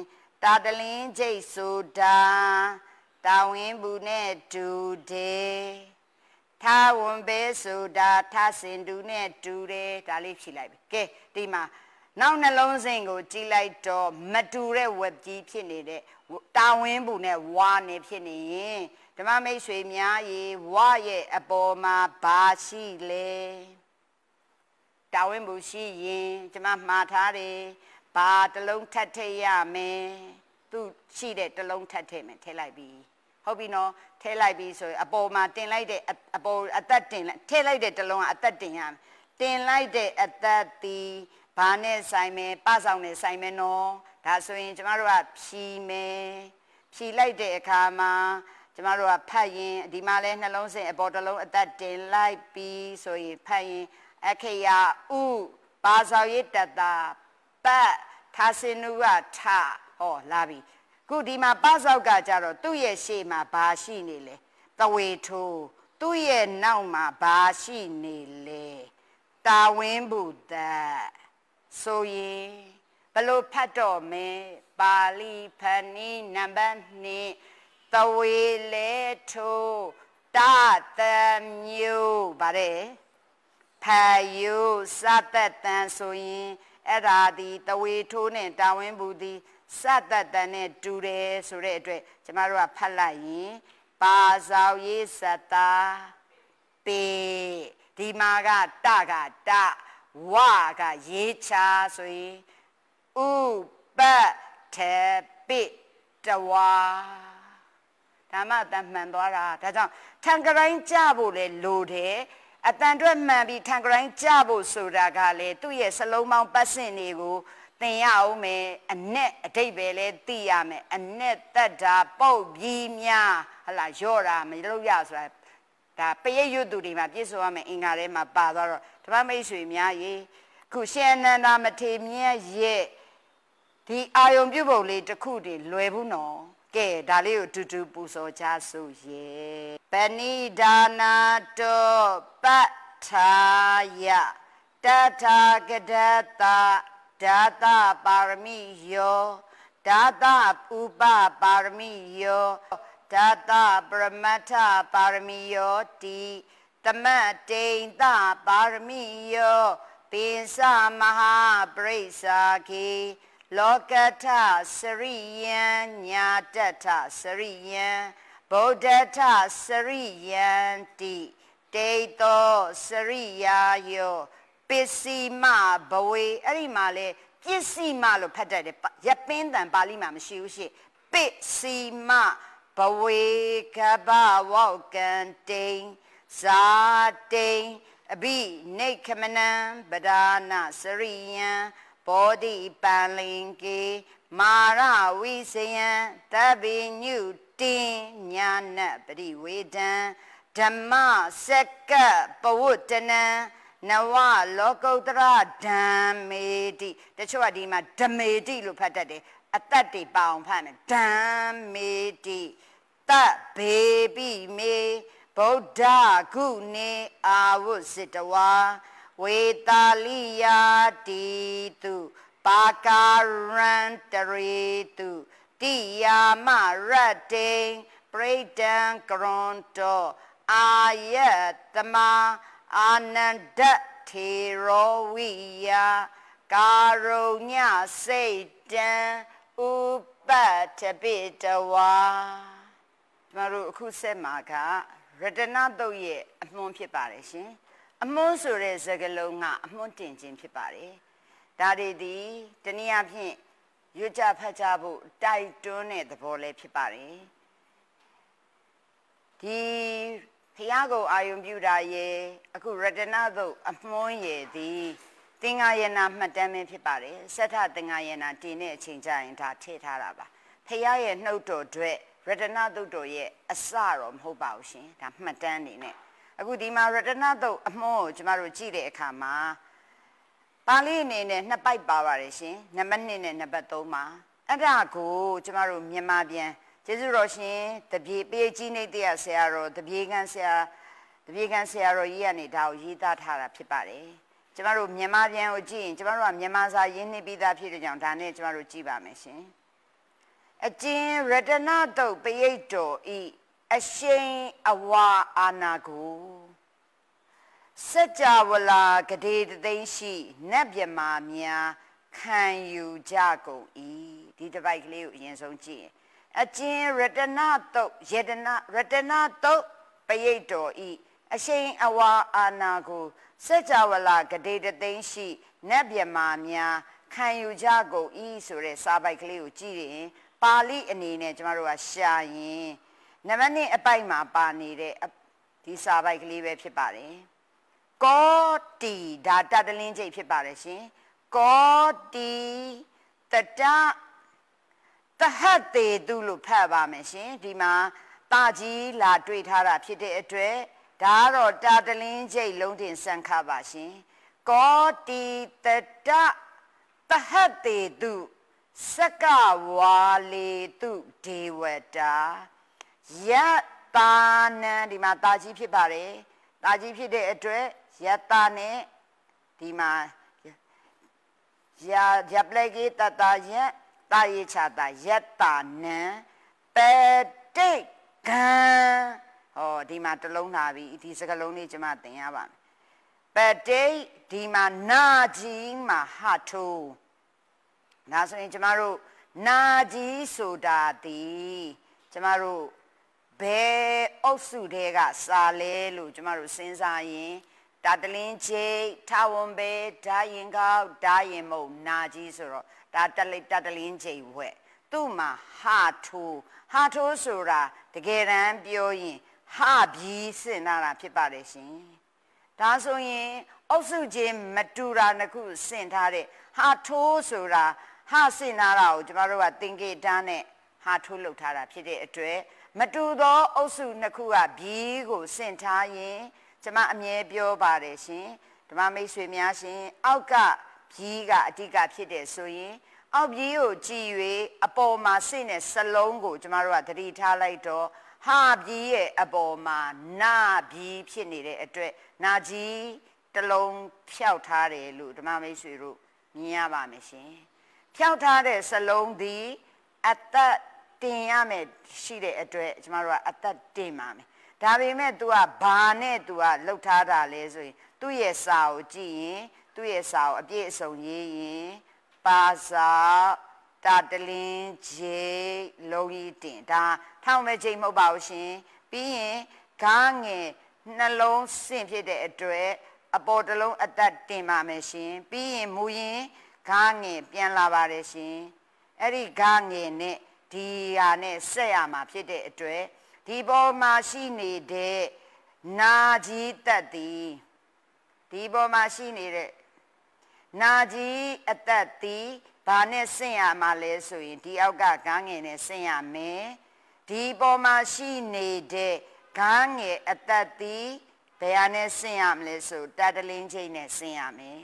တတလင်းချင်းဆိုတာတာဝန်ဘူးနဲ့ဒူတယ်ထာဝန်ပဲဆိုတာထဆင်ဒူနဲ့ဒူတယ်ဒါလေးဖြေလိုက်ပြီကဲဒီမှာနောက်နှလုံးစင်ကိုကြည်လိုက်တော့မတူတဲ့ဝက်ကြီးဖြစ်နေတဲ့တာဝန်ဘူးနဲ့ဝါနေဖြစ်နေရင်မမိတ်ဆွေများရေဝရဲ့အပေါ်မှာဘာရှိလဲတာဝန်မှုရှိရင်ကျမမှားထားတယ်ဘာတလုံးထပ်ထည့်ရမယ်သူရှိတဲ့တလုံးထပ်ထည့်မယ်ထည့်လိုက်ပြီဟုတ်ပြီနော်ထည့်လိုက်ပြီဆိုရင်အပေါ်မှာတင်လိုက်တဲ့အပေါ်အသက်တင်လိုက်ထည့်လိုက်တဲ့တလုံးကအသက်တင်ရမယ်တင်လိုက်တဲ့အသက်ဒီဘာနဲ့ဆိုင်မယ်ပဆောင်နဲ့ဆိုင်မယ်နော်ဒါဆိုရင်ကျမတို့ကဖြီမယ်ဖြီလိုက်တဲ့အခါမှာကျမတို့ကဖတ်ရင်ဒီမှာလဲနှလုံးစင်အပေါ်တစ်လုံးအသက်တင်လိုက်ပြီးဆိုရင်ဖတ်ရင်အခေယဥပါဇောရိတတပတ်သာစင်နုဝထဟောလာပြီခုဒီမှာပဇောက်ကကြတော့သူ့ရဲ့ရှေ့မှာဘာရှိနေလဲတဝေထိုးသူ့ရဲ့နောက်မှာဘာရှိနေလဲတာဝင်းဘုဒ္ဓဆိုရင်ဘလို့ဖတ်တော့မယ်ပါဠိဖဏီနံပါတ်2တဝေလဲထိုးတသမျိုးဗါတဲ့ဖာယုစသတ္တန်ဆိုရင်အဲ့ဒါဒီတဝေထိုးနဲ့တာဝင်းဘူးဒီစသတ္တန်နဲ့တူတယ်ဆိုတဲ့အတွက်ကျမတို့ကဖတ်လိုက်ရင်ပါဇောရေးစတာပေဒီမာကတကတဝကရေးချာဆိုရင်ဥပတ္ထပိတဝါဓမ္မအတန်မှန်သွားတာဒါကြောင့်ထန်ကရိုင်းကြဖို့လေလိုတယ်အတန်တွက်မှန်ပြီးထန်ကရိုင်းကြဖို့ဆိုတာကလေသူ့ရဲ့စလုံးပေါင်းပတ်စင်တွေကိုသင်ရအောင်မယ်အနဲ့အတိတ်ပဲလဲသိရမယ်အနဲ့တက်တာပုတ်ပြီးများဟလာရော့တာမလုပ်ရဆိုတာဒါပရိယုတ်သူတွေမှာပြည့်စုံရမယ်အင်္ဂါထဲမှာပါသွားတော့ဓမ္မမိတ်ဆွေများရေခုရှင်အနန္ဒမထေမြတ်ရဲ့ဒီအာယုံပြုပုံလေးတစ်ခုတည်းလွယ်ဘူးနော်ကဲဒါလေးကိုတူတူပူဇော်ကြစို့ရေပဏိဒါနာတောပဋ္ဌာယတထာဂတတာဓာတပါရမီယောဓာတဥပပါရမီယောဓာတပရမတ္ထပါရမီယောတိသမတ်တိန်တပါရမီယောပိစမဟာပရိစ္ဆာခေလောကထစရိယံညာတထစရိယံဗုဒ္ဓထစရိယံတိတေတောစရိယာယောပစ္စည်းမဘဝေအဲ့ဒီမှာလေပစ္စည်းမလို့ဖတ်တတ်တယ်ရပင်းတန်ပါဠိမှာမရှိဘူးရှင့်ပစ္စည်းမဘဝေကဘဝောကံတိန်ဇာတိန်အဘိနေခမနံပဒါနာစရိယံဘောဓိပန်လင်ကေမာရဝိစယံတပိညုတင်ညာနပရိဝေဒံဓမ္မစက္ကပဝတ္တနံနဝလောကုတ္တရဓမ္မေတိတချို့ကဒီမှာဓမေတိလို့ဖတ်တတ်တယ်အတတ်တွေပါအောင်ဖတ်မယ်ဓမ္မေတိတဘေပိမေဗုဒ္ဓဂုနေအာဝုစတဝါဝေတာလိယာတိတုပါကာရန်တရေတုတိယာမရတ်တိန်ပရိဒံကရွန်တောအာယတမအာနန္ဒထေရောဝိယာကာရုညစိတ်တံဥပတပိတဝါကျမတို့အခုဆက်မှာကရတနာတုတ်ရဲ့အမှွန်ဖြစ်ပါတယ်ရှင်။အမွန်းဆိုတဲ့စကားလုံးကအမွန်းတင်ခြင်းဖြစ်ပါတယ်။ဒါတွေဒီတနည်းအားဖြင့်ရွတ်ကြဖတ်ကြဖို့တိုက်တွန်းတဲ့သဘောလည်းဖြစ်ပါတယ်။ဒီဖျားကိုအာယုံပြူတာရေအခုရတနာသုတ်အမွန်းရေသည်သင်္ဃာယနာမှတ်တမ်းပဲဖြစ်ပါတယ်။ဆက်ထသင်္ဃာယနာတင်တဲ့အချိန်ကျရင်ဒါထည့်ထားတာပါ။ဖျားရဲ့နှုတ်တော်တွေရတနာသုတ်တော်ရဲ့အစတော့မဟုတ်ပါဘူးရှင်။ဒါမှတ်တမ်းနေနဲ့အခုဒီမှာရတနာတုတ်အမွှန်းကိုကျမတို့ကြည့်တဲ့အခါမှာပါဠိအနေနဲ့နှစ်ပိုက်ပါပါတယ်ရှင်နံပါတ်1နဲ့နံပါတ်3မှာအဲ့ဒါကိုကျမတို့မြန်မာပြန်ကျေးဇူးတော်ရှင်တပြေပေးကြီးနေတဲ့အဆရာတော်တပြေကန်ဆရာတပြေကန်ဆရာတော်ကြီးကနေဒါကိုရေးသားထားတာဖြစ်ပါတယ်ကျမတို့မြန်မာပြန်ကိုကြည့်ရင်ကျမတို့ကမြန်မာစာရင်းနှီးပြီးသားဖြစ်တဲ့ကြောင့်ဒါနဲ့ကျမတို့ကြည့်ပါမယ်ရှင်အကျဉ်ရတနာတုတ်ပိယိတ်တော်ဤအရှိန်အဝါအာနာကိုစကြဝဠာဂဒေတသိန်းရှိနတ်မြမာများခံယူကြကုန်၏ဒီတစ်ပိုက်ကလေးကိုအရင်ဆုံးကြည့်ရင်အကျဉ်ရတနာတုတ်ယတနာရတနာတုတ်ပရိတ်တော်ဤအရှိန်အဝါအာနာကိုစကြဝဠာဂဒေတသိန်းရှိနတ်မြမာများခံယူကြကုန်ဤဆိုတဲ့စာပိုက်ကလေးကိုကြည့်ရင်ပါဠိအနေနဲ့ကျမတို့ကရှာရင်နံပါတ်1အပိုက်မှာပါနေတဲ့ဒီစာပိုက်ကလေးပဲဖြစ်ပါတယ်ကောတီဒါတတလင်းကျိတ်ဖြစ်ပါတယ်ရှင်ကောတီတတတဟတ်သေးသူလို့ဖတ်ပါမယ်ရှင်ဒီမှာတာကြီးလာတွေ့ထားတာဖြစ်တဲ့အတွက်ဒါကတော့တာတလင်းကျိတ်လုံးတင်စံခပါရှင်ကောတီတတတဟတ်သေးသူစကဝါလီတုဒေဝတာယတာနံဒီမှာတာကြီးဖြစ်ပါတယ်တာကြီးဖြစ်တဲ့အတွက်ယတာနဲ့ဒီမှာယာယပလေကေတတာယတာယေချတာယတာနံပတိကံဟောဒီမှာတလုံးလာပြီဒီစကလုံးလေးကျွန်မသင်ရပါမယ်ပတိဒီမှာနာကြီးမှာဟထိုးဒါဆိုရင်ကျွန်မတို့နာကြီးဆိုတာဒီကျွန်မတို့ဘဲအုပ်စုတဲကစာလဲလို့ကျမတို့စဉ်းစားရင်ဒါတလင်းချိတ်ထဝံဘဲဓာရင်ကောက်ဓာရင်မုံနာကြီးဆိုတော့ဒါတလိတတလင်းချိတ်ဝက်သူ့မှာဟာထိုးဟာထိုးဆိုတာတကယ်တမ်းပြောရင်ဟပြီးစင်လာတာဖြစ်ပါတယ်ရှင်ဒါဆိုရင်အုပ်စုချင်းမတူတာနှစ်ခုစင်ထားတဲ့ဟာထိုးဆိုတာဟစင်လာတာကိုကျမတို့ကသင်္ကေတနဲ့ဟာထိုးလုပ်ထားတာဖြစ်တဲ့အတွက်မတူသောအုပ်စုနှစ်ခုကဘီးကိုဆင့်ထားရင်ကျမအမြဲပြောပါတယ်ရှင်ဓမ္မမိတ်ဆွေများရှင်အောက်ကဘီးကအဓိက ဖြစ်တယ်ဆိုရင် အောက်ဘီးကိုကြည်၍အပေါ်မှာဆင့်တဲ့စလုံးကို ကျမတို့ကသတိထားလိုက်တော့ဟာဘီးရဲ့အပေါ်မှာနာဘီးဖြစ်နေတဲ့အတွက်နာကြီးတလုံးဖြောက်ထားတယ်လို့ဓမ္မမိတ်ဆွေတို့မြင်ရပါမယ်ရှင်ဖြောက်ထားတဲ့စလုံးသည်အသက်တင်ရမယ်ရှိတဲ့အတွက်ကျမတို့ကအသက်တင်ပါမယ်ဒါပေမဲ့ तू ကဘာနဲ့ तू ကလှုပ်ထားတာလဲဆိုရင် သူ့ရဲ့စာကိုကြည့်ရင်သူ့ရဲ့စာကိုအပြည့်အစုံရေးရင်ပါစာတာတလင်းဂျေလုံးကြီးတင်ဒါထောင်းမဲ့ချိန်မဟုတ်ပါဘူးရှင်ပြီးရင်ဂားငယ်နှလုံးစင့်ဖြစ်တဲ့အတွက်အပေါ်တလုံးအသက်တင်ပါမယ်ရှင်ပြီးရင်မူရင်ဂားငယ်ပြန်လာပါတယ်ရှင်အဲ့ဒီဂားငယ်နဲ့ဒီဟာနဲ့ဆက်ရမှာ ဖြစ်တဲ့အတွက်ဒီပေါ်မှာရှိနေတဲ့နာကြီးတက်သည်ဒီပေါ်မှာရှိနေတဲ့နာကြီးအသက်သည်ဘာနဲ့ဆင့်ရမှာလဲဆိုရင်ဒီအောက်ကကန်းငယ်နဲ့ဆင့်ရမယ်ဒီပေါ်မှာရှိနေတဲ့ကန်းငယ်အသက်သည်ဘယ်ဟာနဲ့ဆင့်ရမလဲဆိုတတလင်းချိန်နဲ့ဆင့်ရမယ်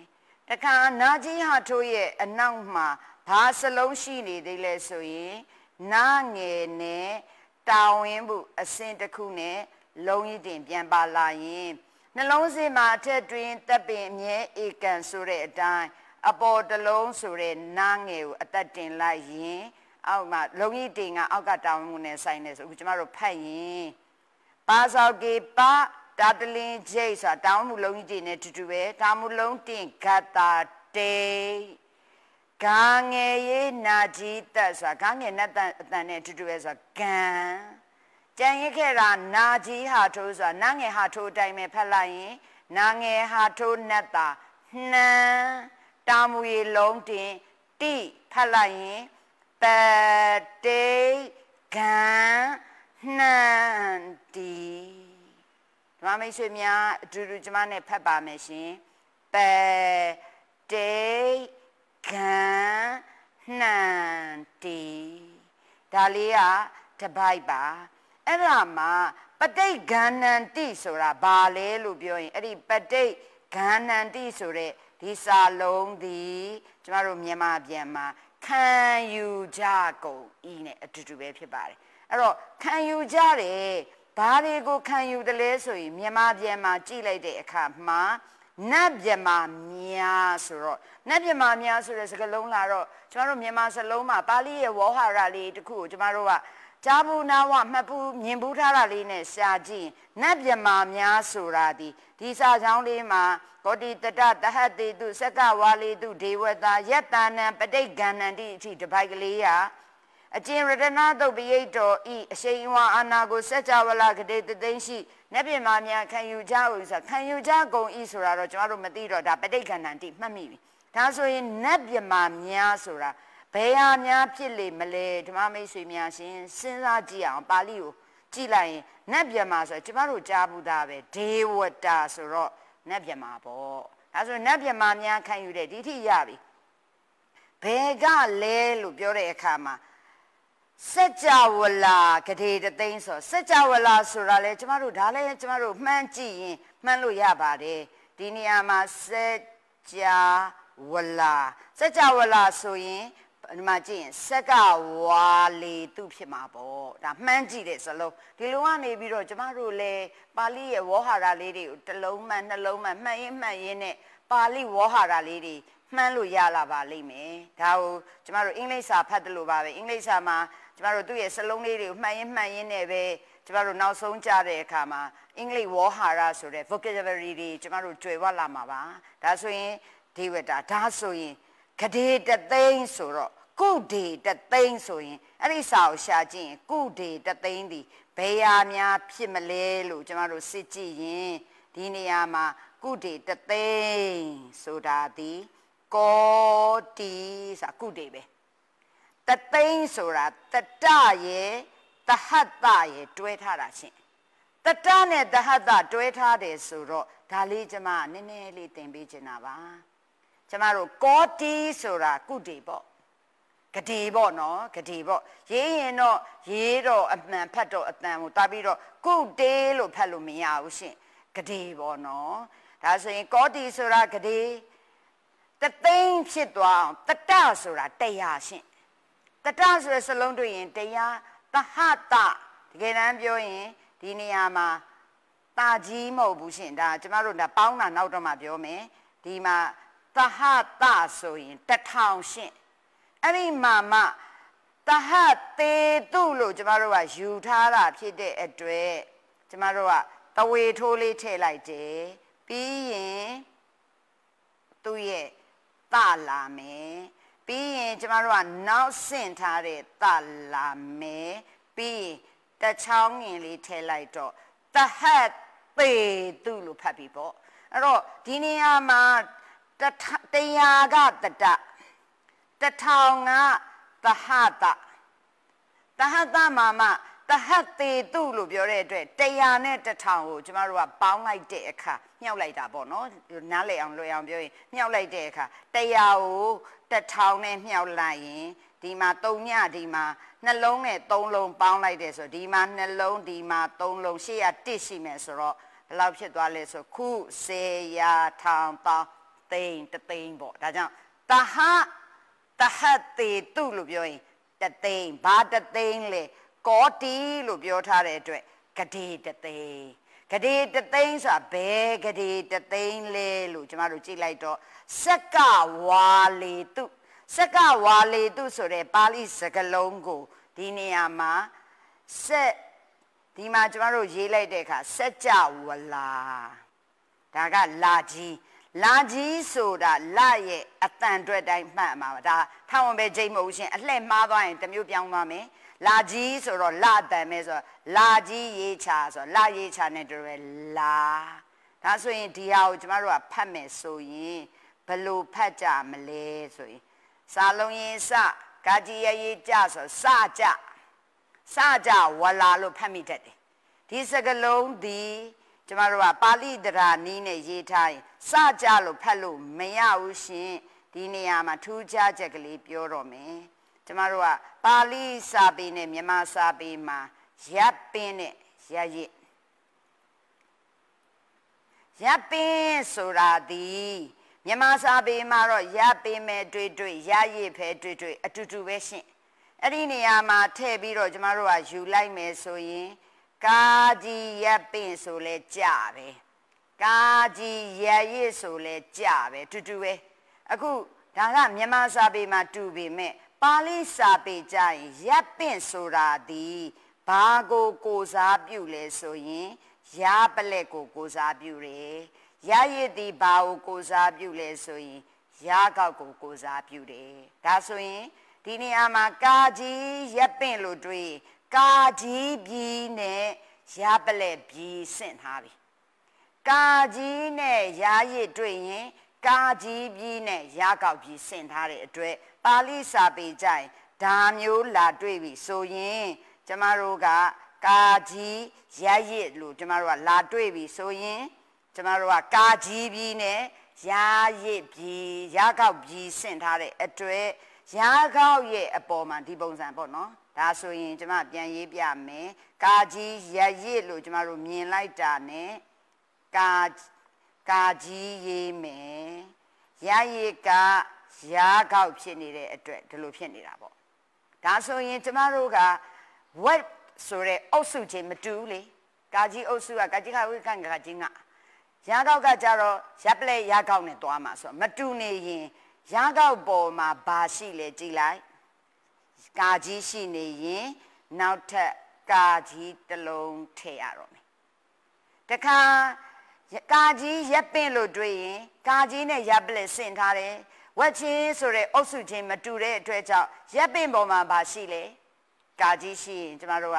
တခါနာကြီးဟာထိုးရဲ့အနောက်မှာဘာစလုံးရှိနေသေးလဲဆိုရင်နာငယ်နဲ့တာဝန်မှုအစဉ်တစ်ခုနဲ့လုံးရည်တင်ပြန်ပါလာရင်နှလုံးစင်းမှာအထက်တွင်တပ်ပင်အမြဲဧကန်ဆိုတဲ့အတိုင်းအပေါ်တလုံးဆိုတဲ့နာငယ်ကိုအသက်တင်လိုက်ရင် အောက်မှာလုံးရည်တင်ကအောက်ကတာဝန်မှုနဲ့ဆိုင်နေဆိုအခုကျမတို့ဖတ်ရင်ပါစောက်ကေပါတာတလင်းဂျိတ်ဆိုတာတောင်းမှုလုံးကြီးတင်နဲ့တူတူပဲတာမှုလုံးတင်ဂတ်တာတေဂါငယ်ရေးနာကြီးတက်ဆိုတာဂါငယ်နဲ့တန်အတန်နဲ့အတူတူပဲဆိုတာဂံကြံရစ်ခဲ့တာနာကြီးဟာထိုးဆိုတာနာငယ်ဟာထိုးအတိုင်းပဲဖတ်လိုက်ရင်နာငယ်ဟာထိုးနတ်တာနှမ်းတာမူရေလုံးတင်တိဖတ်လိုက်ရင်ပတေဂံနှမ်းတီဓမ္မမိတ်ဆွေများအတူတူကျမနဲ့ဖတ်ပါမယ်ရှင်ပတေဂန်နှံတီဒါလေးကတပိုက်ပါအဲ့ဒါမှာပဋိဂန္နန္တိဆိုတာဘာလဲလို့ပြောရင်အဲ့ဒီပဋိဂန္နန္တိဆိုတဲ့ဒီစာလုံးဒီကျမတို့မြန်မာပြန်မှာခံယူကြကုန်ဤနဲ့အတူတူပဲဖြစ်ပါတယ်အဲ့တော့ခံယူကြတယ်ဘာတွေကိုခံယူတယ်လဲဆိုရင်မြန်မာပြန်မှာကြည့်လိုက်တဲ့အခါမှာနတ်မြမာများဆိုတော့နတ်မြမာများဆိုတဲ့စကားလုံးလာတော့ကျမတို့မြန်မာစလုံးမှာပါဠိရဲ့ဝေါဟာရလေးတခုကိုကျမတို့ကကြားဘူးနာဝမှတ်ဘူးမြင်ဘူးထားတာလေးနဲ့ရှားကြည့်နတ်မြမာများဆိုတာဒီဒီစာချောင်းလေးမှာဂေါတိတတတဟတေတုစကဝါလေတုဒေဝတာယတ္တာနံပဋိက္ခဏန္တိအထိဒီပိုက်ကလေးကအကျင်ရတနာတုတ်ပိယိတ်တော်ဤအရှိန်ဝါအာနာကိုစัจ java လကတိတသိန်းရှိနတ်ပြည်မှာမြန်ခံယူကြဦးဆိုခံယူကြကုန်ဤဆိုတာတော့ကျွန်တော်တို့မသိတော့ဒါပဋိက္ခဏ္ဍတိမှတ်မိပြီဒါဆိုရင်နတ်ပြည်မှာမြန်ဆိုတာဘယ်ဟာများဖြစ်လေမလဲဓမ္မမိတ်ဆွေများရှင်စဉ်းစားကြည့်အောင်ပါဠိကိုကြည့်လိုက်ရင်နတ်ပြည်မှာဆိုကျွန်တော်တို့ကြားဘူးသားပဲဒေဝတာဆိုတော့နတ်ပြည်မှာပေါ့ဒါဆိုနတ်ပြည်မှာများခံယူတဲ့ဒီထိရပြီဘယ်ကလဲလို့ပြောတဲ့အခါမှာစัจ java လာဂတိတသိန်းဆိုစัจ java လာဆိုတာလဲကျမတို့ဒါလဲကျမတို့မှန်းကြည့်ရင်မှန်းလို့ရပါတယ်ဒီနေရာမှာစัจ java လာစัจ java လာဆိုရင်ဒီမှာကြည့်ရင်စက်ကဝါလေသူဖြစ်မှာပေါ့ဒါမှန်းကြည့်တဲ့စလုံးဒီလိုကနေပြီးတော့ကျမတို့လဲပါဠိရဲ့ဝေါ်ဟာရလေးတွေကိုတစ်လုံးမှန်နှလုံးမှန်မှန်ရင်မှန်ရင်နဲ့ပါဠိဝေါ်ဟာရလေးတွေမှန်းလို့ရလာပါလိမ့်မယ်ဒါကိုကျမတို့အင်္ဂလိပ်စာဖတ်တယ်လို့ပါပဲအင်္ဂလိပ်စာမှာကျမတို့သူ့ရဲ့စလုံးလေးတွေကိုမှန်ရင်မှန်ရင်နဲ့ပဲကျမတို့နောက်ဆုံးကြတဲ့အခါမှာအင်္ဂလိပ်ဝေါ်ဟာရဆိုတဲ့ vocabulary တွေကျမတို့ကျွယ်ဝလာမှာပါဒါဆိုရင်ဒေဝတာဒါဆိုရင်ကဒေတသိန်းဆိုတော့ကုဒေတသိန်းဆိုရင်အဲ့ဒီစာကိုရှာကြည့်ရင်ကုဒေတသိန်းဒီဘယ်ဟာများဖြစ်မလဲလို့ကျမတို့စစ်ကြည့်ရင်ဒီနေရာမှာကုဒေတသိန်းဆိုတာဒီကောတီစာကုဒေပဲတသိန်းဆိုတာတတရေတဟတ္တရေတွဲထားတာရှင်တတနဲ့တဟတ္တတွဲထားတယ်ဆိုတော့ဒါလေးကျမနည်းနည်းလေးသင်ပေးချင်တာပါကျမတို့ကောတီဆိုတာကုတီပေါ့ဂတိပေါ့နော်ဂတိပေါ့ရေးရင်တော့ရေးတော့အမှန်ဖတ်တော့အတန်ကိုတာပြီးတော့ကုတေးလို့ဖတ်လို့မရဘူးရှင်ဂတိပေါ့နော်ဒါဆိုရင်ကောတီဆိုတာဂတိတသိန်းဖြစ်သွားအောင်တတဆိုတာတရားရှင်တတဆိုတဲ့စလုံးတွေ့ရင်တရားတဟတတကယ်တမ်းပြောရင်ဒီနေရာမှာတာကြီးမဟုတ်ဘူးရှင်ဒါကျမတို့ဒါပေါင်းတာနောက်တော့မှပြောမယ်ဒီမှာတဟတဆိုရင်တထောင်ရှင်အဲ့ဒီမှာမှတဟတေတုလို့ကျမတို့ကယူထားတာဖြစ်တဲ့အတွက်ကျမတို့ကတဝေထိုးလေးထည့်လိုက်တယ်ပြီးရင်သူ့ရဲ့တလာမယ်ပြီးရင်ကျမတို့ကနောက်ဆင့်ထားတဲ့တလာမဲပြီးရင်တချောင်းငင်လေးထည့်လိုက်တော့တဟတ်ပေတုလို့ဖတ်ပြီးပေါ့အဲ့တော့ဒီနေရာမှာတရာကတတတထောင်ကသဟတသဟတမှာမှတဟတ်သေးသူလို့ပြောတဲ့အတွက်100နဲ့1000ကိုကျမတို့ကပေါင်းလိုက်တဲ့အခါမြောက်လိုက်တာပေါ့နော်နားလည်အောင်လွယ်အောင်ပြောရင်မြောက်လိုက်တဲ့အခါ100ကို1000နဲ့မြောက်လိုက်ရင်ဒီမှာ3ညဒီမှာနှလုံးနဲ့3လုံးပေါင်းလိုက်တယ်ဆိုတော့ဒီမှာနှလုံးဒီမှာ3လုံးရှေ့က1ရှိမယ်ဆိုတော့ဘယ်လောက်ဖြစ်သွားလဲဆိုခု10ရာထောင်ပေါင်းသိန်းတသိန်းပေါ့ဒါကြောင့်တဟတဟတ်သေးသူလို့ပြောရင်တသိန်းဘာတသိန်းလဲကောတီလို့ပြောထားတဲ့အတွက်ကဒေတသိန်းကဒေတသိန်းဆိုတာဘယ်ကဒေတသိန်းလဲလို့ကျမတို့ကြည့်လိုက်တော့စက္ကဝါလေတုစက္ကဝါလေတုဆိုတဲ့ပါဠိစကားလုံးကိုဒီနေရာမှာစက်ဒီမှာကျမတို့ရေးလိုက်တဲ့အခါစัจ java လာဒါကလာကြီးလာကြီးဆိုတာလရဲ့အတန်အတွက်တိုင်းမှတ်မှာပါဒါထောင်ဝင်ပဲဂျိမ့်မဟုတ်ရှင်အလှဲ့မှားသွားရင်တမျိုးပြောင်းသွားမယ်လာကြီးဆိုတော့လာတန်ပဲဆိုတော့လာကြီးရေးချဆိုတော့လာရေးချနဲ့တူတယ်လာဒါဆိုရင်ဒီဟာကိုကျမတို့ကဖတ်မယ်ဆိုရင်ဘလို့ဖတ်ကြမလဲဆိုရင်စာလုံးရင်စကာကြီးရရေးကြဆိုစကြစကြဝလာလို့ဖတ်မိတတ်တယ်ဒီစကလုံးဒီကျမတို့ကပါဠိတရားနည်းနဲ့ရေးထားရင်စကြလို့ဖတ်လို့မရဘူးရှင်ဒီနေရာမှာထူးခြားချက်ကလေးပြောတော့မယ်ကျမတို့ကပါဠိစာပေနဲ့မြန်မာစာပေမှာရပ်ပင်းနဲ့ရရစ်ရပ်ပင်းဆိုတာဒီမြန်မာစာပေမှာတော့ရပ်ပင်းပဲတွေ့တွေ့ရရစ်ပဲတွေ့တွေ့အတူတူပဲရှင့်အဲ့ဒီနေရာမှာထည့်ပြီးတော့ကျမတို့ကယူလိုက်မယ်ဆိုရင်ကာကြီးရပ်ပင်းဆိုလဲကြပဲကာကြီးရရစ်ဆိုလဲကြပဲတူတူပဲအခုဒါကမြန်မာစာပေမှာတူပေမဲ့ပါဠိစာပေကြရင်ရပ်ပင့်ဆိုတာဒီဘာကိုကိုစားပြုလဲဆိုရင်ရာပလက်ကိုကိုစားပြုတယ်ရရည်ဒီဘာကိုကိုစားပြုလဲဆိုရင်ရာကောက်ကိုကိုစားပြုတယ်ဒါဆိုရင်ဒီနေရာမှာကာကြီးရပ်ပင့်လို့တွေးကာကြီးပြီးနဲ့ရာပလက်ပြီးဆင့်ထားပြီကာကြီးနဲ့ရာရည်တွေ့ရင်ကာကြီးပြီးနဲ့ရာကောက်ပြီးဆင့်ထားတဲ့အတွက်ပါဠိစာပေကြိုင်ဒါမျိုးလာတွေ့ပြီဆိုရင်ကျမတို့ကကာကြီးရရစ်လို့ကျမတို့ကလာတွေ့ပြီဆိုရင်ကျမတို့ကကာကြီးပြီးနဲ့ရရစ်ပြီးရကောက်ပြီးဆင့်ထားတဲ့အတွေ့ရကောက်ရဲ့အပေါ်မှာဒီပုံစံပေါ့နော်ဒါဆိုရင်ကျမပြန်ရေးပြမယ်ကာကြီးရရစ်လို့ကျမတို့မြင်လိုက်တာနဲ့ကာကာကြီးရေးမယ်ရရစ်ကရားကောက်ဖြစ်နေတဲ့အတွက်ဒီလိုဖြစ်နေတာပေါ့ဒါဆိုရင်ကျမတို့က what ဆိုတဲ့အုပ်စုချင်းမတူဘူးလေကာကြီးအုပ်စုကကာကြီးကဝိကန်ကာကြီးကရားကောက်ကကြတော့ရပ်ပလက်ရားကောက်နဲ့သွားမှာဆိုတော့မတူနေရင်ရားကောက်ပေါ်မှာဘာရှိလဲကြည်လိုက်ကာကြီးရှိနေရင်နောက်ထပ်ကာကြီးတစ်လုံးထည့်ရတော့မယ်တခါကာကြီးရပ်ပင့်လို့တွေ့ရင်ကာကြီးနဲ့ရပ်ပလက်ဆင်ထားတယ်ဝက်ချင်းဆိုတဲ့အုပ်စုချင်းမတူတဲ့အတွက်ကြောင့်ရက်ပင်ပေါ်မှာပါရှိလေကာကြီးရှိရင်ကျမတို့က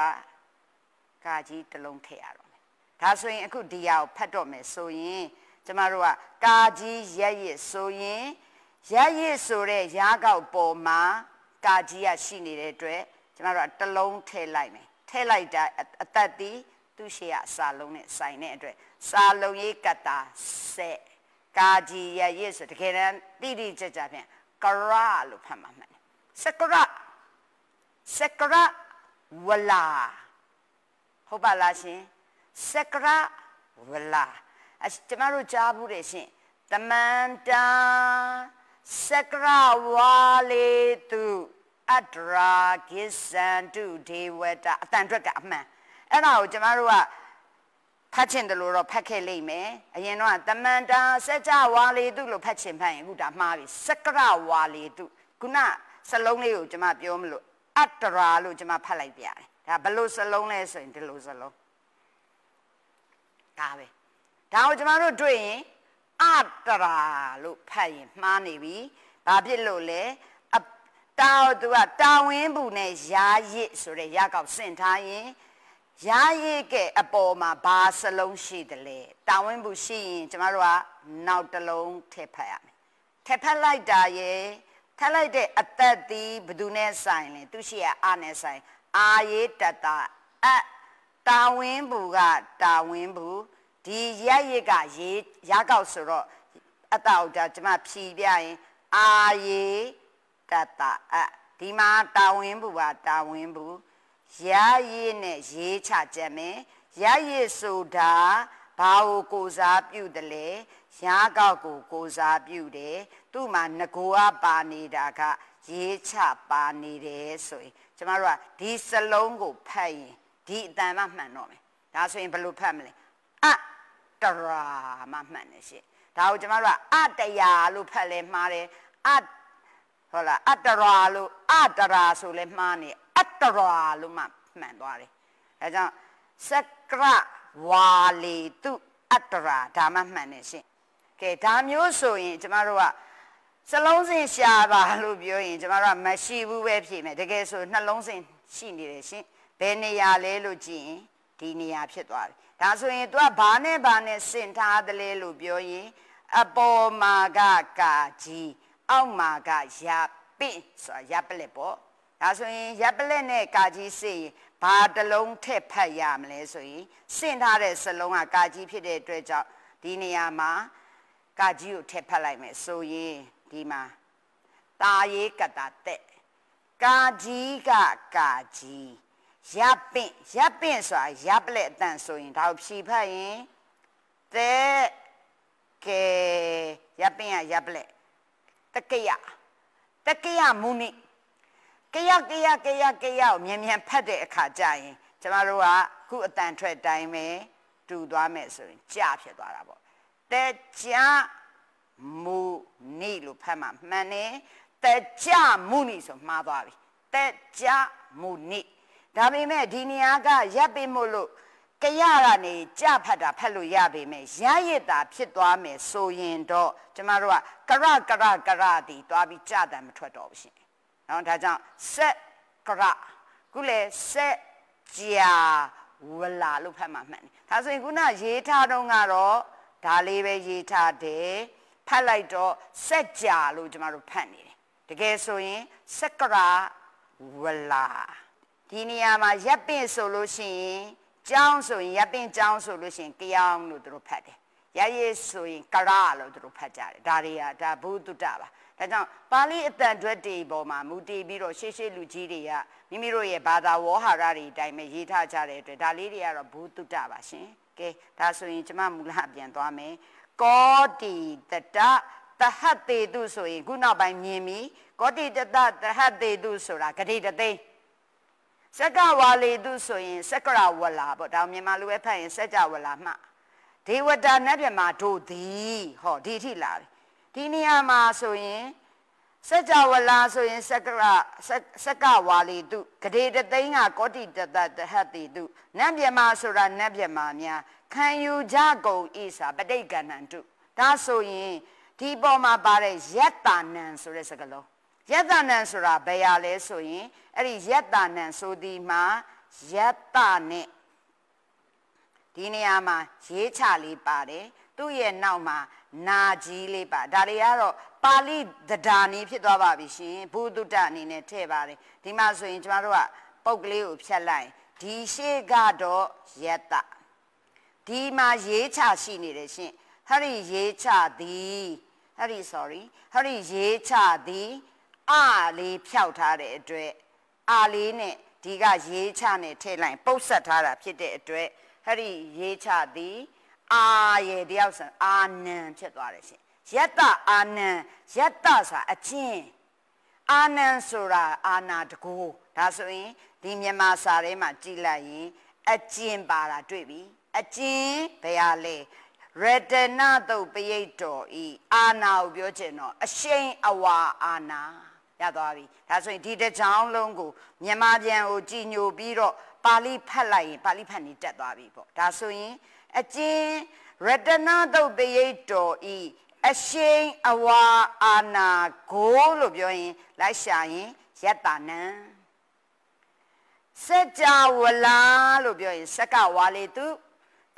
ကာကြီးတစ်လုံးထည့်ရတော့မယ်ဒါဆိုရင်အခုဒီရကိုဖတ်တော့မယ်ဆိုရင်ကျမတို့ကကာကြီးရက်ရစ်ဆိုရင်ရက်ရစ်ဆိုတဲ့ရာကောက်ပေါ်မှာကာကြီးကရှိနေတဲ့အတွက်ကျမတို့ကတစ်လုံးထည့်လိုက်မယ်ထည့်လိုက်တာအသက်သည်သူ့ရှေ့ကစာလုံးနဲ့ဆိုင်တဲ့အတွက်စာလုံးရေးကတာဆက်ကာဒီယရစ်ဆိုတကယ်တမ်းတိတိကျကျဖြင့်ကရလို့ဖတ်မှာမှန်တယ်စကရစကရဝလာဟုတ်ပါလားရှင်စကရဝလာအစ်ကျမတို့ကြားဘူးတယ်ရှင်တမန်တန်စကရဝါလေတုအတရာဂစ္ဆန်တုဒေဝတာအတန်အတွက်ကအမှန်အဲ့ဒါကိုကျမတို့ကဖတ်ချင်တယ်လို့တော့ဖတ်ခဲ့လိမ့်မယ်အရင်တော့တမန်တာစကြဝါလေတုလို့ဖတ်ချင်ဖတ်ရင်အခုဒါမှားပြီစကရဝါလေတုခုနစလုံးလေးကိုကျွန်မပြောမလို့အတ္တရာလို့ကျွန်မဖတ်လိုက်ပြတယ်ဒါဘလို့စလုံးလဲဆိုရင်ဒီလိုစလုံးဒါပဲဒါကိုကျွန်တော်တို့တွေ့ရင်အတ္တရာလို့ဖတ်ရင်မှားနေပြီဘာဖြစ်လို့လဲတာသူကတာဝင်းဘူးနဲ့ယာရစ်ဆိုတဲ့ရကောက်ဆင့်ထားရင်ရာရိတ်ကအပေါ်မှာဘာစလုံးရှိတယ်လဲတာဝန်မှုရှိရင်ကျမတို့ကနောက်တစ်လုံးထည့်ဖတ်ရမယ်ထည့်ဖတ်လိုက်တာရေထည့်လိုက်တဲ့အသက်သည်ဘသူနဲ့ဆိုင်လဲသူရှိရအာနဲ့ဆိုင် အာရေတတအတာဝန်မှုကတာဝန်မှုဒီရာရိတ်ကရေရကောက်ဆိုတော့အတောက်ကြကျမဖြီးပြရင်အာရေတတအဒီမှာတာဝန်မှုပါတာဝန်မှုရာရည်နဲ့ရေးချကြမယ်ရရည်ဆိုတာဘာကိုကိုစားပြုတယ်လဲရာကောက်ကိုကိုစားပြုတယ်သူ့မှာငကိုကပါနေတာကရေးချပါနေတယ်ဆိုရင်ကျမတို့ကဒီစလုံးကိုဖတ်ရင်ဒီအတန်မှမှန်တော့မယ်ဒါဆိုရင်ဘယ်လိုဖတ်မလဲအတရာမှမှန်တယ်ရှင့်ဒါကိုကျမတို့ကအတရာလို့ဖတ်လဲမှားတယ်အဟုတ်လားအတရာလို့အတရာဆိုလဲမှားနေအတ္တရာလို့မှမှန်သွားတယ်အဲကြောင့်စကရဝါလီတုအတ္တရာဒါမှမှန်တယ်ရှင်ကဲဒါမျိုးဆိုရင်ကျမတို့ကစလုံးစင်ရှာပါလို့ပြောရင်ကျမတို့ကမရှိဘူးပဲဖြစ်မယ်တကယ်ဆိုနှလုံးစင်ရှိနေတယ်ရှင်ဘယ်နေရာလဲလို့ကြည့်ရင်ဒီနေရာဖြစ်သွားတယ်ဒါဆိုရင် तू ကဘာနဲ့ဘာနဲ့စင်ထားတယ်လဲလို့ပြောရင်အပေါ်မှာကကာကြီးအောက်မှာကရပင့်ဆိုတာရပလက်ပေါ့ဒါဆိုရင်ရပ်ပလက်နဲ့ကာကြီးစစ်ရင်ဘာတလုံးထက်ဖတ်ရမလဲဆိုရင်စင့်ထားတဲ့စလုံးကကာကြီးဖြစ်တဲ့အတွက်ကြောင့်ဒီနေရာမှာကာကြီးကိုထက်ဖတ်လိုက်မယ်ဆိုရင်ဒီမှာတာရေကတာတက်ကာကြီးကကာကြီးရပ်ပင့်ရပ်ပင့်ဆိုတာရပ်ပလက်အတန်ဆိုရင်ဒါကိုဖြီးဖတ်ရင်တဲ့ကဲရပ်ပင့်ကရပ်ပလက်တကရတကရမုနိကရောက်ကရောက်ကရောက်ကရောက်မြန်မြန်ဖတ်တဲ့အခါကျရင်ကျမတို့ကခုအတန်ထွက်တိုင်းပဲတူသွားမယ်ဆိုရင်ကြဖြစ်သွားတာပေါ့တဲကြမူနီလို့ဖတ်မှာမှန်တယ်တဲကြမူနီဆိုမှားသွားပြီတဲကြမူနီဒါပေမဲ့ဒီနေရာကရပ်ပြီမို့လို့ကရကနေကြဖတ်တာဖတ်လို့ရပေမဲ့ရရစ်တာဖြစ်သွားမယ်ဆိုရင်တော့ကျမတို့ကကရကရကရတီသွားပြီးကြတယ်မထွက်တော့ဘူးရှင်နော်ဒါကြောင့်ဆက်ကရခုလေဆက်ကြာဝလာလို့ဖတ်မှာမှန်တယ်ဒါဆိုရင်ခုနရေးထားတော့ကတော့ဒါလေးပဲရေးထားတယ်ဖတ်လိုက်တော့ဆက်ကြာလို့ကျမတို့ဖတ်နေတယ်တကယ်ဆိုရင်ဆက်ကရဝလာဒီနေရာမှာရပ်ပင့်ဆိုလို့ရှိရင်ကြောင်းဆိုရင်ရပ်ပင့်ကြောင်းဆိုလို့ရှိရင်ကြောင်းလို့သူတို့ဖတ်တယ်ရရဆိုရင်ကရလို့သူတို့ဖတ်ကြတယ်ဒါတွေကဒါဘုဒ္ဓတာပါဒါကြောင့်ပါဠိအတန်အတွက်တွေပေါ်မှာမူတည်ပြီးတော့ရှေးရှေးလူကြီးတွေကမိမိတို့ရဲ့ဘာသာဝေါဟာရတွေအတိုင်းပဲရေးထားကြတဲ့အတွက်ဒါလေးတွေကတော့ဘုသူတ္တပါရှင်။ကဲဒါဆိုရင်ကျမမူလပြန်သွားမယ်။ကောတိတတတဟတ်တေတုဆိုရင်ခုနောက်ပိုင်းမြင်ပြီ။ကောတိတတတဟတ်တေတုဆိုတာဂတိတသိန်းစက္ကဝါလေတုဆိုရင် စက္ကရဝလာ ပေါ့ဒါမြန်မာလူပဲဖတ်ရင်စက္ကဝလာမှဒေဝတာနတ်ပြမတို့သည်ဟောဒီထိလာတယ်ဒီနေရာမှာဆိုရင်စကြဝဠာဆိုရင်စကရစကဝါလီတုဂရေတသိန်းကကောတိတတတဟတိတုနတ်မြမာဆိုတာနတ်မြမာများခံယူကြကုန်ဤစာပဋိက္ခဏံတုဒါဆိုရင်ဒီပေါ်မှာပါတဲ့ယတ္တာနံဆိုတဲ့စကားလုံးယတ္တာနံဆိုတာဘယ်ရလဲဆိုရင်အဲ့ဒီယတ္တာနံဆိုဒီမှာယတ္တနဲ့ဒီနေရာမှာရေးချလေးပါတယ်သူ့ရဲ့နောက်မှာနာကြီးလေးပါဒါတွေကတော့ပါဠိသဒ္ဒါနီဖြစ်သွားပါပြီရှင်ဘုဒ္ဓတအနေနဲ့ထည့်ပါတယ်ဒီမှာဆိုရင်ကျမတို့ကပုတ်ကလေးကိုဖြတ်လိုက်ဒီရှေ့ကတော့ယတ္တဒီမှာရေးချရှိနေတယ်ရှင်ဟရိရေးချသည်ဟရိ sorry ဟရိရေးချသည်အလေးဖြောက်ထားတဲ့အတွက်အလေးနဲ့ဒီကရေးချနဲ့ထည့်လိုက်ပုတ်ဆက်ထားတာဖြစ်တဲ့အတွက်ဟရိရေးချသည်အာရဲ့တယောက်ဆန်အာနံဖြစ်သွားတယ်ရှင်ယတ္တအာနံယတ္တဆိုတာအချင်းအာနံဆိုတာအာနာတကူဒါဆိုရင်ဒီမြန်မာစာထဲမှာကြည်လိုက်ရင်အကျင်ပါတာတွေ့ပြီအကျင်ဘယ်ရလဲရတနာတုတ်ပရိတ်တော်ဤအာနာကိုပြောချင်တော့အရှိန်အဝါအာနာရသွားပြီဒါဆိုရင်ဒီတစ်ချောင်းလုံးကိုမြန်မာပြန်ကိုကြည်ညိုပြီးတော့ပါဠိဖတ်လိုက်ရင်ပါဠိဖတ်နေတက်သွားပြီပေါ့ဒါဆိုရင်အကျဉ်ရတနာတုတ်တရိတ်တော်ဤအရှိန်အဝါအာနာဂိုးလို့ပြောရင်လိုက်ရှာရင်ယတနံစကြဝဠာလို့ပြောရင်စကဝါလေတု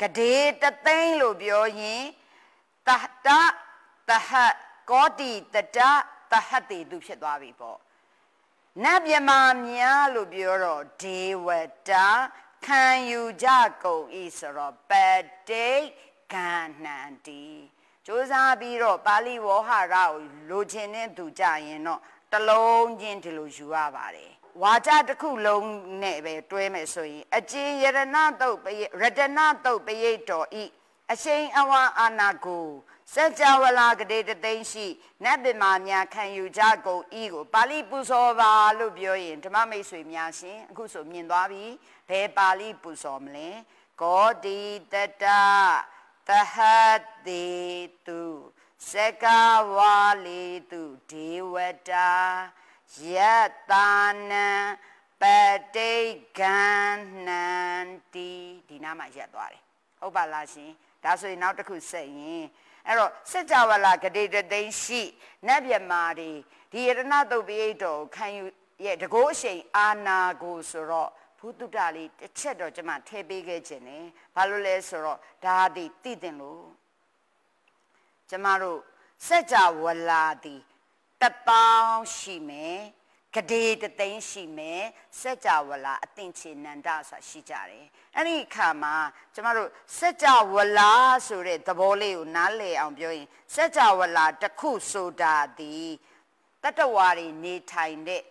ဂဒေတသိန်းလို့ပြောရင်တတတဟကောတိတတတဟတေတုဖြစ်သွားပြီပေါ့နတ်မြမများလို့ပြောတော့ဒေဝတာခံယူကြကုန်ဤဆိုတော့ပတိကဏန္တိစ조사ပြီးတော့ပါဠိဝေါဟာရကိုလိုချင်တဲ့သူကြရင်တော့တလုံးချင်းဒီလိုယူရပါတယ်ဝါကြတစ်ခုလုံးနဲ့ပဲတွဲမယ်ဆိုရင်အကျင်ယရဏတုတ်ရတနာတုတ်ပရိတ်တော်ဤအရှိန်အဝါအာနာကိုစัจ java လာကတိတသိန်းရှိနတ်ပင်မာများခံယူကြကုန်ဤကိုပါဠိပူဇော်ပါလို့ပြောရင်ဓမ္မမိတ်ဆွေများရှင်အခုဆိုမြင်သွားပြီဘယ်ပါဠိပူဇော်မလဲဂေါတိတတသဟတိတုစကဝါလီတုဒေဝတာယတနာပတိကန္နန္တိဒီနာမှာရက်သွားတယ်ဟုတ်ပါလားရှင်ဒါဆိုရင်နောက်တစ်ခုဆက်ရင်အဲ့တော့စัจ java လာဂတိတသိန်းရှိနတ်မြမာတွေဒီယရဏတုတ်ပိဋတော်ခံယူရဲ့တကိုးအရှိန်အာနာကိုဆိုတော့ဘုသူတ္တလေးတစ်ချက်တော့ကျွန်မထည့်ပေးခဲ့ခြင်းနဲ့ဘာလို့လဲဆိုတော့ဒါသည်တည်တင်လို့ကျွန်မတို့စัจ java လာသည်တပေါင်းရှိမယ်ဂဒေတသိန်းရှိမယ်စัจ java လာအသင်ချေနန္ဒဆိုတာရှိကြတယ်အဲ့ဒီအခါမှာကျမတို့စัจ java လာဆိုတဲ့သဘောလေးကိုနားလည်အောင်ပြောရင်စัจ java လာတစ်ခုဆိုတာဒီတတဝါတွေနေထိုင်တဲ့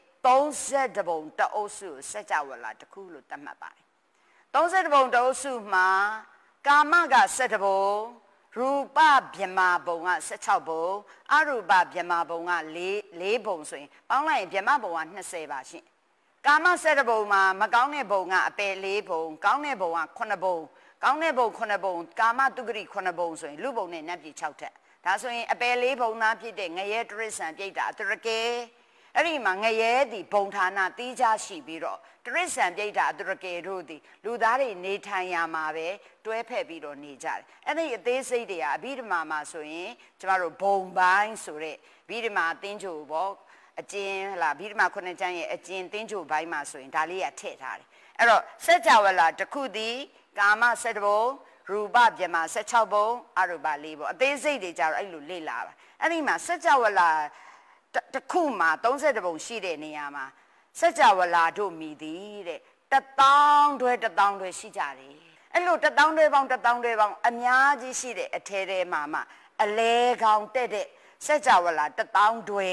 30ပုံတအုပ်စုကိုစัจ java လာတစ်ခုလို့သတ်မှတ်ပါတယ်30ပုံတအုပ်စုမှာကာမက7ပုံရူပဗျမာဘုံက16ဘုံအရူပဗျမာဘုံက4 4ဘုံဆိုရင်ပေါင်းလိုက်ရင်ဗျမာဘုံက20ပါရှင်ကာမ7ဘုံမှာမကောင်းတဲ့ဘုံကအပယ်4ဘုံကောင်းတဲ့ဘုံက9ဘုံကောင်းတဲ့ဘုံ9ဘုံကာမတုဂရိ9ဘုံဆိုရင်လူဘုံနဲ့နတ်ပြည်6ထက်ဒါဆိုရင်အပယ်4ဘုံသားဖြစ်တဲ့ငရဲတရစ္ဆန်ပြိတ္တာအတရကဲအဲ့ဒီမှာငရဲသည်ဘုံဌာနတီးခြားရှိပြီးတော့တရစ္ဆာန်ပြိတ္တာအတရကေတို့သည်လူသားတွေနေထိုင်ရမှာပဲတွဲဖက်ပြီးတော့နေကြတယ်အဲ့ဒီအသေးစိတ်တွေကအဘိဓမ္မာမှာဆိုရင်ကျမတို့ဘုံပိုင်းဆိုတဲ့ဘိဓမ္မာအသင်းချို့ပေါ့အကျဉ်ဟလာဘိဓမ္မာခုနှစ်ကျမ်းရဲ့အကျဉ်သင်းချို့ပိုင်းမှာဆိုရင်ဒါလေးကထည့်ထားတယ်အဲ့တော့စัจ java လာတစ်ခုသည်ကာမ7ဘုံရူပပြမ16ဘုံအရူပ4ဘုံအသေးစိတ်တွေကြတော့အဲ့လိုလေ့လာပါအဲ့ဒီမှာစัจ java လာတစ်ခုမှာ30ပုံရှိတဲ့နေရာမှာစัจ java လာတို့မိသည်တဲ့တထောင်တွဲတထောင်တွဲရှိကြတယ်အဲ့လိုတထောင်တွဲပေါင်းတထောင်တွဲပေါင်းအများကြီးရှိတဲ့အထဲထဲမှာမှအလဲကောင်တက်တဲ့စัจ java လာတထောင်တွဲ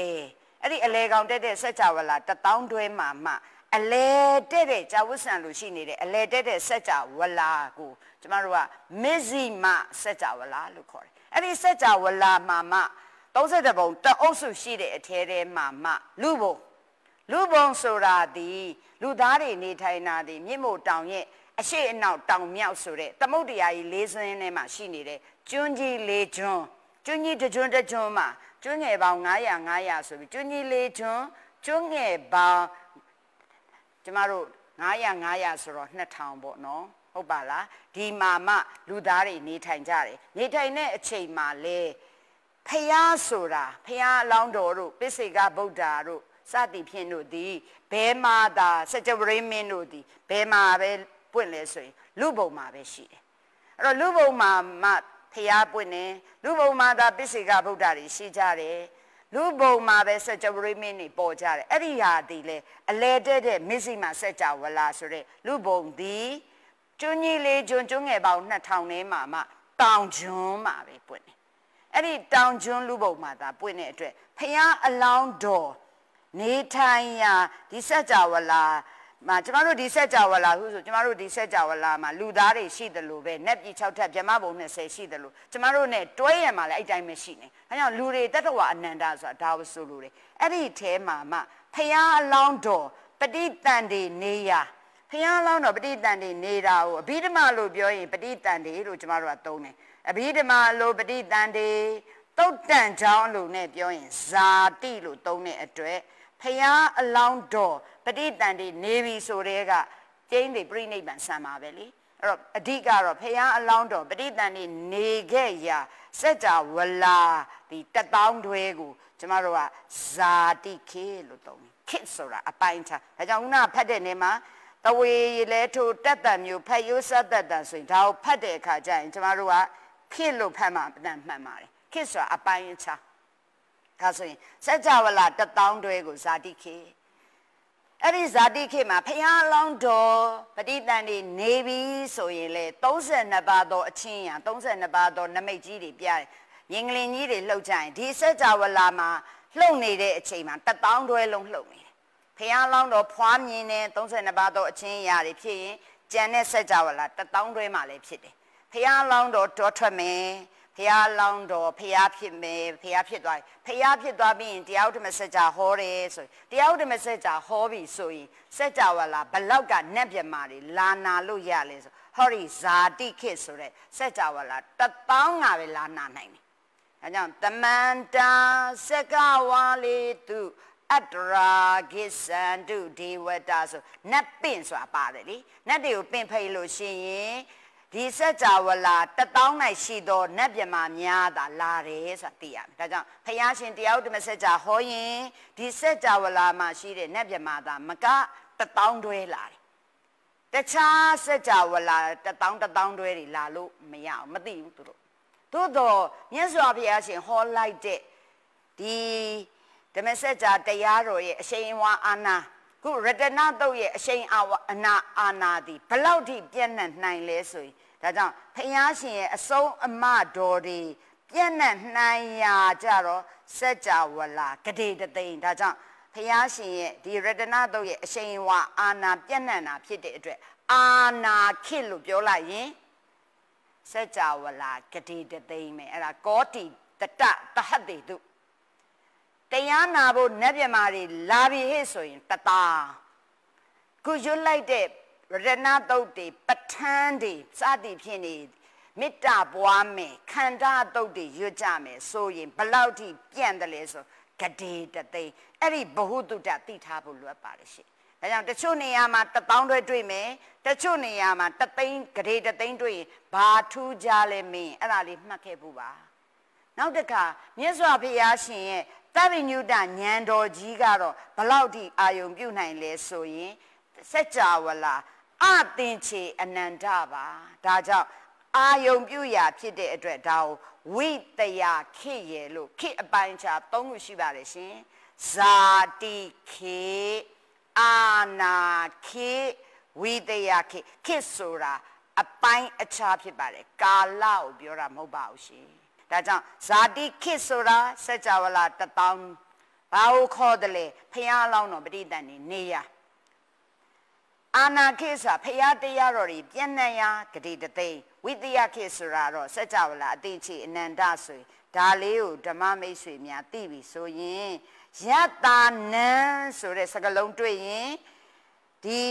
အဲ့ဒီအလဲကောင်တက်တဲ့စัจ java လာတထောင်တွဲမှာမှအလဲတဲ့တဲ့ဇာဝဆန်လို့ရှိနေတဲ့အလဲတဲ့တဲ့စัจ java လာကိုကျမတို့ကမဇ္ဈိမစัจ java လာလို့ခေါ်တယ်အဲ့ဒီစัจ java လာမှာမှ30ပုံတအုပ်စုရှိတဲ့အထဲထဲမှာမှလူပုံလူပုံဆိုတာဒီလူသားတွေနေထိုင်တာဒီမြစ်မို့တောင်ရဲ့အရှိအနောက်တောင်မြောက်ဆိုတဲ့သမုတ်တရားကြီးလေးစွန်းထဲမှာရှိနေတဲ့ကျွန်းကြီးလေးကျွန်းကျွန်းကြီးတစ်ကျွန်းတစ်ကျွန်းမှာကျွန်းငယ်ပေါင်း900 900ဆိုပြီးကျွန်းကြီးလေးကျွန်းကျွန်းငယ်ပေါင်းကျမတို့900 900ဆိုတော့2000ပေါ့နော်ဟုတ်ပါလားဒီမှာမှလူသားတွေနေထိုင်ကြတယ်နေထိုင်တဲ့အချိန်မှာလဲဖះဆိုတာဖះအလောင်းတော်တို့ပိစိကဗုဒ္ဓါတို့စသည်ဖြင့်တို့သည်ဘဲမာသာစကြဝဠာမင်းတို့သည်ဘဲမာပဲပွင့်လဲဆိုရင် လူဘုံမှာပဲရှိတယ်အဲ့တော့လူဘုံမှာမှဖះပွင့်တယ်လူဘုံမှာသာပိစိကဗုဒ္ဓါတွေရှိကြတယ်လူဘုံမှာပဲစကြဝဠာမင်းတွေပေါ်ကြတယ်အဲ့ဒီဟာဒီလေအလဲတဲ့တဲ့မစ္စိမှာစကြဝဠာဆိုတဲ့လူဘုံသည်ကျွန်းကြီးလေးကျွန်းကျွန်းငယ်ပေါင်း2000နဲ့မှမှတောင်ကျွန်းမှာပဲပွင့်တယ်အဲ့ဒီတောင်ကျွန်းလူပုံမှာသာပွင့်တဲ့အတွက်ဖျားအလောင်းတော်နေထိုင်ရာဒီစัจ java လာမှာကျမတို့ဒီစัจ java လာဟုဆိုကျမတို့ဒီစัจ java လာမှာလူသားတွေရှိတယ်လို့ပဲနက်ပြည်6ထပ်မြမဘုံ20ရှိတယ်လို့ကျမတို့ ਨੇ တွဲရမှာလည်းအဲ့တိုင်းပဲရှိနေ။အဲကြောင့်လူတွေတတ္တဝအနန္တဆိုတာဒါဝဆိုလိုတယ်။အဲ့ဒီထဲမှာမှဖျားအလောင်းတော်ပဋိတန်တွေနေရာဖျားလောင်းတော်ပဋိတန်တွေနေတာကိုအဘိဓမ္မာလို့ပြောရင်ပဋိတန်တွေလို့ကျမတို့ကသုံးတယ်။အဘိဓမ္မာလိုပတိတန်တေတုတ်တန်ချောင်းလို့နဲ့ပြောရင်ဇာတိလို့သုံးတဲ့အတွက်ဖရာအလောင်းတော်ပဋိတန်တွေနေပြီဆိုတဲ့ကကျင်းတွေပြိနိဗ္ဗာန်ဆံပါပဲလေအဲ့တော့အဓိကတော့ဖရာအလောင်းတော်ပဋိတန်တွေနေခဲ့ရာစัจ java လာဒီတပေါင်းတွဲကိုကျမတို့ကဇာတိခေလို့သုံးတယ်ခေဆိုတာအပိုင်းထားဒါကြောင့်ခုနဖတ်တဲ့နေမှာတဝေလဲထိုတက်တံမျိုးဖတ်ရိုးဆက်သက်တံဆိုရင်ဒါကိုဖတ်တဲ့အခါကျရင်ကျမတို့ကခေလို့ဖတ်မှအတန်မှန်ပါတယ်ခေဆိုတာအပိုင်းအခြားဒါဆိုရင်စัจ java လာတထောင်တွဲကိုဇာတိခေအဲ့ဒီဇာတိခေမှာဖရာလောင်းတော်ပฏิတန်တွေနေပြီဆိုရင်လေ32ပါးသောအချင်းရံ32ပါးသောနမိတ်ကြီးတွေပြတယ်ငင်္ဂလင်ကြီးတွေလှုပ်ကြရင်ဒီစัจ java လာမှာလှုပ်နေတဲ့အချိန်မှာတထောင်တွဲလုံးလှုပ်နေတယ်ဖရာလောင်းတော်ဖွားမြင်တဲ့32ပါးသောအချင်းရာတွေဖြစ်ရင်ကျန်တဲ့စัจ java လာတထောင်တွဲမှာလည်းဖြစ်တယ်ဖះလောင်းတော်တော်ထွက်မယ်ဖះလောင်းတော်ဖះဖြစ်မယ်ဖះဖြစ်သွားဖះဖြစ်သွားပြီးရင်တရားဥဒမစကြာဟောတယ်ဆိုတရားဥဒမစကြာဟောပြီဆိုရင်စကြာဝလာဘလောက်ကနတ်ပြမာတွေလာနာလို့ရလဲဆိုဟောဒီဇာတိခေဆိုတဲ့စကြာဝလာတပေါင်းကပဲလာနာနိုင်တယ်ဒါကြောင့်တမန္တာစကဝါလီတုအတ္တရာဂိသန္တုဒေဝတာဆိုနတ်ပင့်ဆိုတာပါတယ်လေနတ်တွေကိုပင့်ဖိတ်လို့ရှင်ရင်ဒီစัจ java လာတပေါင်း၌ရှိသောနတ်ပြမများသာလာတယ်ဆိုတာသိရမယ်ဒါကြောင့်ဖယားရှင်တရားဥဒ္ဓမစัจ java ဟောရင်ဒီစัจ java လာမှာရှိတဲ့နတ်ပြမသာမကတပေါင်းတွဲလာတယ်တခြားစัจ java လာတပေါင်းတပေါင်းတွဲတွေလာလို့မရအောင်မသိဘူးသူတို့သို့တော်မြတ်စွာဘုရားရှင်ဟောလိုက်တဲ့ဒီဓမ္မစကြာတရားတော်ရဲ့အရှိန်အဝါအာဏာခုရတနာတုတ်ရဲ့အရှိန်အာဝအနာအာနာသည်ဘလောက်ထိပြန့်နှံ့နိုင်လဲဆိုရင်ဒါကြောင့်ဖယားရှင်ရဲ့အဆုံးအမတော်တွေပြန့်နှံ့နိုင်ရာကြတော့စัจ java လာဂတိတသိန်းဒါကြောင့်ဖယားရှင်ရဲ့ဒီရတနာတုတ်ရဲ့အရှိန်ဝါအာနာပြန့်နှံ့တာဖြစ်တဲ့အတွက်အာနာခိလို့ပြောလိုက်ရင်စัจ java လာဂတိတသိန်းပဲအဲ့ဒါကောတိတတတဟတေတုတရားနာဖို့နတ်ပြမာတွေလာပြီဟဲ့ဆိုရင်တသားခုရွတ်လိုက်တဲ့ရတနာတုတ်တွေပဋ္ဌာန်းတွေစသည်ဖြင့်နေမေတ္တာပွားမယ်ခန္ဓာတုတ်တွေရွတ်ကြမယ်ဆိုရင်ဘလောက်ထိပြန့်တယ်လဲဆိုဂတိတသိအဲ့ဒီဘ ഹു တုတ္တသိထားဖို့လိုအပ်ပါလိမ့်ရှိဒါကြောင့်တချို့နေရာမှာတပေါင်းတွဲတွေ့မယ်တချို့နေရာမှာတသိန်းဂရေတသိန်းတွေ့ရင်ဘာထူးကြလဲမင်းအဲ့ဒါလေးမှတ်ခဲ့ဖို့ပါနောက်တစ်ခါမြတ်စွာဘုရားရှင်ရဲ့သဗ္ဗညုတဉာဏ်တော်ကြီးကတော့ဘလောက်ထိအာယုံပြုနိုင်လဲဆိုရင်စัจ java လာ အသင်ချေအနန္တပါဒါကြောင့်အာယုံပြုရာ ဖြစ်တဲ့အတွက်ဒါကိုဝိတယာခိရေလို့ခိအပိုင်းခြားသုံးခုရှိပါတယ်ရှင်ဇာတိခိအာနာခိဝိတယာခိခိဆိုတာအပိုင်းအခြားဖြစ်ပါတယ်ကာလကိုပြောတာမဟုတ်ပါဘူးရှင်ဒါကြောင့်ဇာတိခေတ်ဆိုတာစကြဝဠာတထောင်ဘာကိုခေါ်တယ်လဲဖျားလောင်းတော်ပရိသတ်နေနေရအာနာခေတ်ဆိုတာဖျားတရားတော်တွေပြန့်နှံ့ရာဂတိတသိဝိတယခေတ်ဆိုတာတော့စကြဝဠာအတိချိအနန္တဆိုဒါလေးကိုဓမ္မမိတ်ဆွေများသိပြီဆိုရင်ယတာနံဆိုတဲ့စကားလုံးတွေ့ရင်ဒီ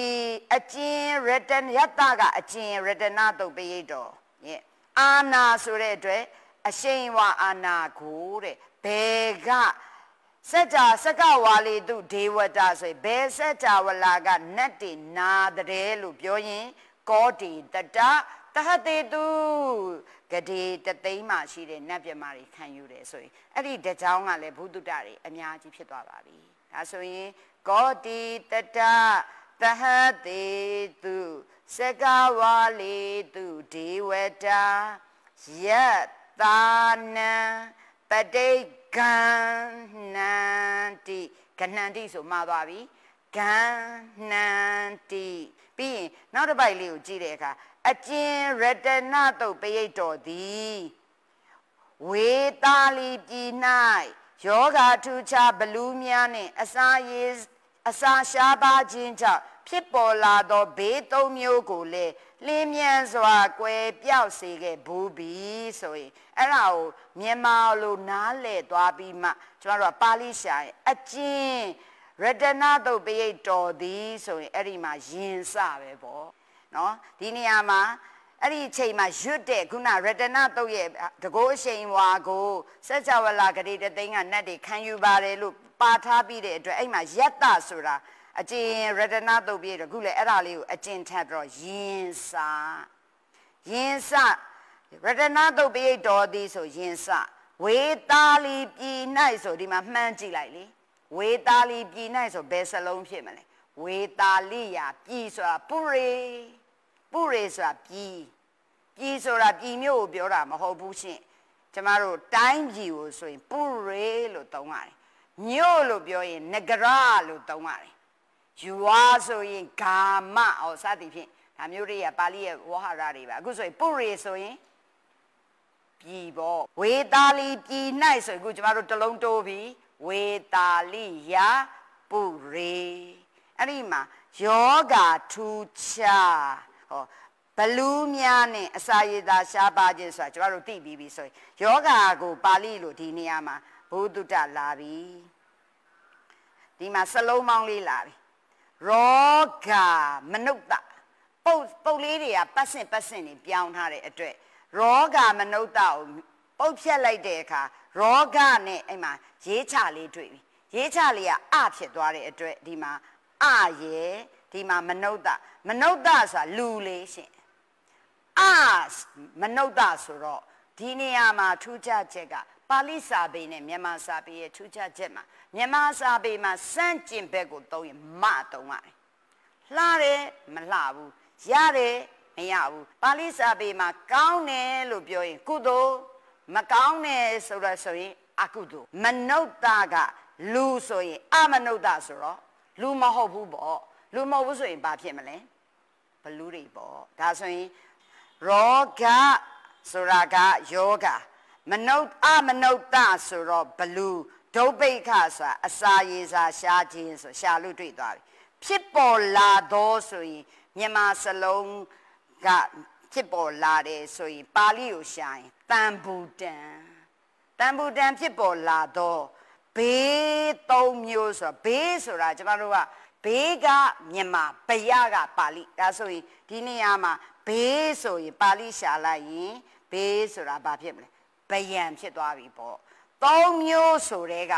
အကျင်ရတနယတကအကျင်ရတနာတုတ်ပိယတော်ရဲ့အာနာဆိုတဲ့အတွက်အရှိန်ဝါအာနာကိုတဲ့ဘယ်ကစัจ java စကဝါလီတုဒေဝတာဆိုဘယ်စัจ java လာက နတ်တီနာတဲ့လို့ပြောရင်ကောတီတတတဟတေတုဂတိတသိမ်းမှရှိတဲ့နတ်ပြမတွေခံယူတယ်ဆိုရင်အဲ့ဒီတကြောင်းကလည်းဘုဒ္ဓတတွေအများကြီးဖြစ်သွားပါပြီဒါဆိုရင်ကောတီတတတဟတေတုစကဝါလီတုဒေဝတာယတ်သာနံပဋိကံနန္တိကဏန္တိဆိုမှာသွားပြီကံနန္တိပြီးရင်နောက်တစ်ပိုက်လေးကိုကြည့်တဲ့အခါအကျင်ရတနာတုတ်ပိဋတော်သည်ဝေတာလီပြည်၌ယောဂါထူခြားဘလူးများနှင့်အစာရည်အစာရှားပါခြင်းကြောင့်ဖြစ်ပေါ်လာသောဘေးသုံးမျိုးကိုလည်းလင်းမြန်စွာကွယ်ပြောက်စေခဲ့ဘူးပြီဆိုရင်အဲ့ဒါကိုမြန်မာလိုနားလည်သွားပြီးမှကျွန်တော်တို့ကပါဠိရှာရင်အကျဉ်ရတနာတုတ်ပိယတော်သည်ဆိုရင်အဲ့ဒီမှာယင်စပဲပေါ့နော်ဒီနေရာမှာအဲ့ဒီအချိန်မှာရွတ်တဲ့ခုနရတနာတုတ်ရဲ့တကိုးအရှိန်ဝါကိုစัจ java လာကလေးတသိန်းကနတ်တွေခံယူပါတယ်လို့ပါထားပြီးတဲ့အတွက်အဲ့မှာယတ္တဆိုတာအကျင်ရတနာတုတ်ပြည့်တော့ခုလေအဲ့ဒါလေးကိုအကျင်ထပ်ပြီးတော့ယင်စယင်စရတနာတုတ်ပြည့်တော်သည်ဆိုယင်စဝေတာလီပြည်၌ဆိုဒီမှာမှန်းကြည့်လိုက်လေဝေတာလီပြည်၌ဆိုဘယ်စလုံးဖြစ်မလဲဝေတာလိယာပြည်ဆိုတာပုရိပုရိဆိုတာပြည်ပြည်ဆိုတာပြည်မျိုးကိုပြောတာမဟုတ်ဘူးရှင်ကျမတို့တိုင်းပြည်ကိုဆိုရင် ပုရိလို့သုံးရတယ်မြို့လို့ပြောရင်နဂရလို့သုံးရတယ်ယူဝါဆိုရင်ဂါမဩစသည်ဖြင့်ဒါမျိုးတွေကပါဠိရဲ့ဝဟာရတွေပါအခုဆိုရင်ပုရိဆိုရင်ပြည်ပေါ့ဝေတာလီပြည်၌ဆိုရင်အခုကျမတို့တလုံးတိုးပြီဝေတာလိယပုရေအဲ့ဒီမှာယောဂါထူချာဟောဘလူးများနဲ့အစာရည်သာရှားပါခြင်းဆိုတာကျမတို့သိပြီးပြီဆိုရင်ယောဂါကို ပါဠိလိုဒီနေရာမှာဘုဒ္ဓတလာပြီဒီမှာစလုံးပေါင်းလေးလာပြီရောဂါမနုဿပုတ်ပုတ်လေးတွေကပတ်စင်ပတ်စင်နေပြောင်းထားတဲ့အတွက်ရောဂါမနုဿကိုပုတ်ဖြတ်လိုက်တဲ့အခါရောဂါနဲ့အဲ့မှာရေးချလေးတွေ့ပြီရေးချလေးကအဖြစ်သွားတဲ့အတွက်ဒီမှာအရဲ့ဒီမှာ မနုဿမနုဿဆိုတာလူလေးရှင်အမနုဿဆိုတော့ဒီနေရာမှာထူးခြားချက်ကပါဠိစာပေနဲ့မြန်မာစာပေရဲ့ထူးခြားချက်မှာမြန်မာစာပေမှာစန့်ကျင်ဘက်ကိုသုံးရင်မသုံးရတယ်။လှတယ်မလှဘူး။ရတယ်မရဘူး။ပါဠိစာပေမှာ ကောင်းတယ်လို့ပြောရင် ကုသိုလ်မကောင်းတယ်ဆိုတော့ဆိုရင်အကုသိုလ်မနုဿကလူဆိုရင်အမနုဿဆိုတော့လူမဟုတ်ဘူးပေါ့လူမဟုတ်ဘူးဆိုရင်ဘာဖြစ်မလဲဘလူးတွေပေါ့ဒါဆိုရင်ရောဂဆိုတာကယောဂမနုဿအမနုဿဆိုတော့ဘလူးဒုပ္ပိခဆိုတာအစာရေစာရှားခြင်းဆိုရှားလို့တွေ့သွားပြီဖြစ်ပေါ်လာတော့ဆိုရင်မြန်မာစလုံးကဖြစ်ပေါ်လာတယ်ဆိုရင်ပါဠိကိုရှာရင်တန်ဘူတန်တန်ဘူတန်ဖြစ်ပေါ်လာတော့ဘေး၃မျိုးဆိုတော့ဘေးဆိုတာကျမတို့ကဘေးကမြန်မာဘယကပါဠိဒါဆိုရင်ဒီနေရာမှာဘေးဆိုရင်ပါဠိရှာလိုက်ရင်ဘေးဆိုတာဘာဖြစ်မလဲဘယံဖြစ်သွားပြီပေါ့သုံးမျိုးဆိုတဲ့က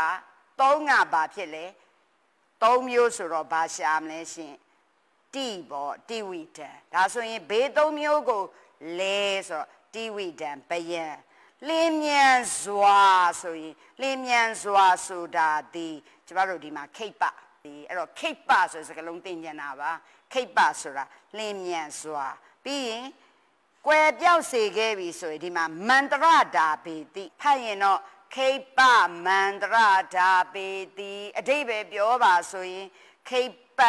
သုံးကဘာဖြစ်လဲသုံးမျိုးဆိုတော့ဘာရှာမလဲရှင်တိပေါ့တိဝိတံဒါဆိုရင်ဘေးသုံးမျိုးကိုလဲဆိုတော့တိဝိတံဘယံလင်းမြန်စွာဆိုရင်လင်းမြန်စွာဆိုတာဒီကျမတို့ဒီမှာခိတ်ပသည်အဲ့တော့ခိပ္ပဆိုတဲ့စကားလုံးသင်ကျင်တာပါခိပ္ပဆိုတာလင်းမြန်စွာပြီးရင်ကွယ်ပြောက်စေခဲ့ပြီဆိုရင်ဒီမှာမန္တရဒါပေတိဖတ်ရင်တော့ခိပ္ပမန္တရဒါပေတိအတိပဲပြောပါဆိုရင်ခိပ္ပ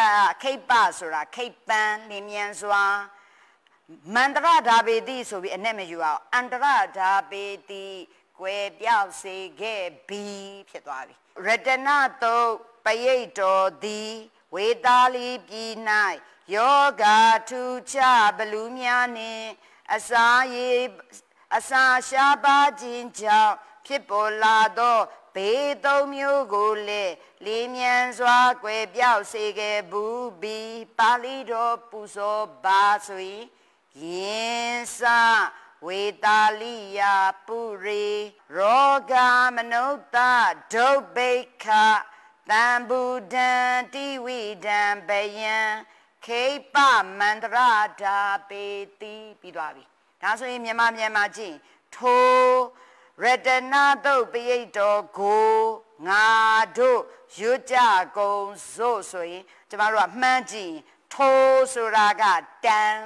ခိပ္ပဆိုတာခိပ္ပံလင်းမြန်စွာမန္တရဓာပေတိဆိုပြီးအနဲ့မယူအောင်အန္တရဓာပေတိကွယ်ပြောက်စေခဲ့ပြီဖြစ်သွားပြီရတနာတုတ်ပရိတ်တော်သည်ဝေတာလီပြည်၌ယောဂထူချဘလူများနှင့်အစာရေအစာရှားပါခြင်းကြောင့်ဖြစ်ပေါ်လာသောဘေးသုံးမျိုးကိုလည်းလင်းမြန်စွာကွယ်ပြောက်စေခဲ့ဘူးပြီးပါဠိတော်ပူဇော်ပါဆိုရင်ယင်စဝေတာလိယာပုရိရောဂမနုဿဒုဗ္ဗေခသံဗုဒံတိဝိဒံဘယံခေပမန္တရဓာပေတိပြီးသွားပြီဒါဆိုရင်မြန်မာမြန်မာကြည့်ထိုရတနာတုတ်ပိယိတောကိုငါတို့ရွတ်ကြကုန်စို့ဆိုရင်ကျမတို့ကမှန်းကြည့်ထိုဆိုတာကတန်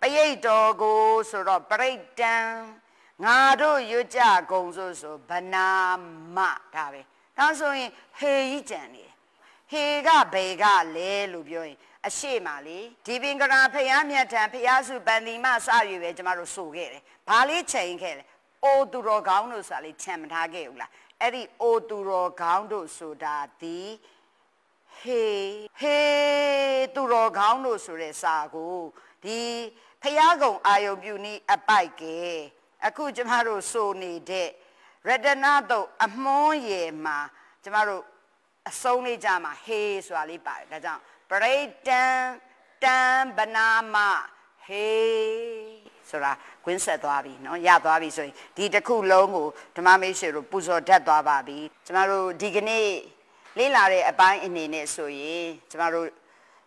ပိယိတောကိုဆိုတော့ပရိတန်ငါတို့ရွတ်ကြကုန်စို့ဆိုဗနာမဒါပဲဒါဆိုရင်ဟေကြီးကြံနေဟေကဘေကလဲလို့ပြောရင်အရှိမလေဒီပင်ကရာဖယားမြတ်ထံဖယားစုပန်တိမစရွေပဲကျမတို့ဆိုခဲ့တယ်။ဘာလေးချိန်ခဲ့လဲ။အိုသူတော်ကောင်းတို့ဆိုတာလေးခြံမထားခဲ့ဘူးလား။အဲ့ဒီအိုသူတော်ကောင်းတို့ဆိုတာဒီဟေဟေသူတော်ကောင်းတို့ဆိုတဲ့စာကိုဒီဖယားကုံအာယုံပြုနည်းအပိုက်ကဲအခုကျမတို့ဆိုနေတဲ့ရတနာတုတ်အမွှန်းရယ်မှာကျမတို့အစုံလေးကြမှာဟေးဆိုတာလေးပါတယ်ဒါကြောင့်ပရိတန်တန်ဗနာမဟေးဆိုတာကွင်းဆက်သွားပြီเนาะရသွားပြီဆိုရင်ဒီတစ်ခုလုံးကိုဓမ္မမိတ်ဆွေတို့ပူဇော်တတ်သွားပါပြီကျမတို့ဒီကနေ့လေ့လာတဲ့အပိုင်းအနေနဲ့ဆိုရင်ကျမတို့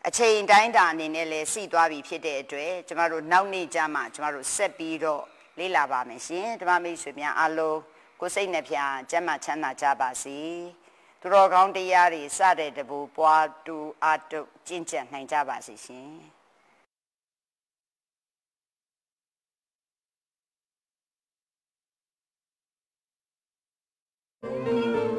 အချိန်တိုင်းတာအနေနဲ့လည်းစီသွားပြီဖြစ်တဲ့အတွက်ကျမတို့နောက်နေ့ကျမှကျမတို့ဆက်ပြီးတော့လေ့လာပါမယ်ရှင်ဓမ္မမိတ်ဆွေများအားလုံးကိုစိတ်နှဖျားကျမ်းမာချမ်းသာကြပါစေသူတော်ကောင်းတရားတွေစတဲ့တဘူပွားတူအတုကျင့်ကြံနိုင်ကြပါစေရှင်။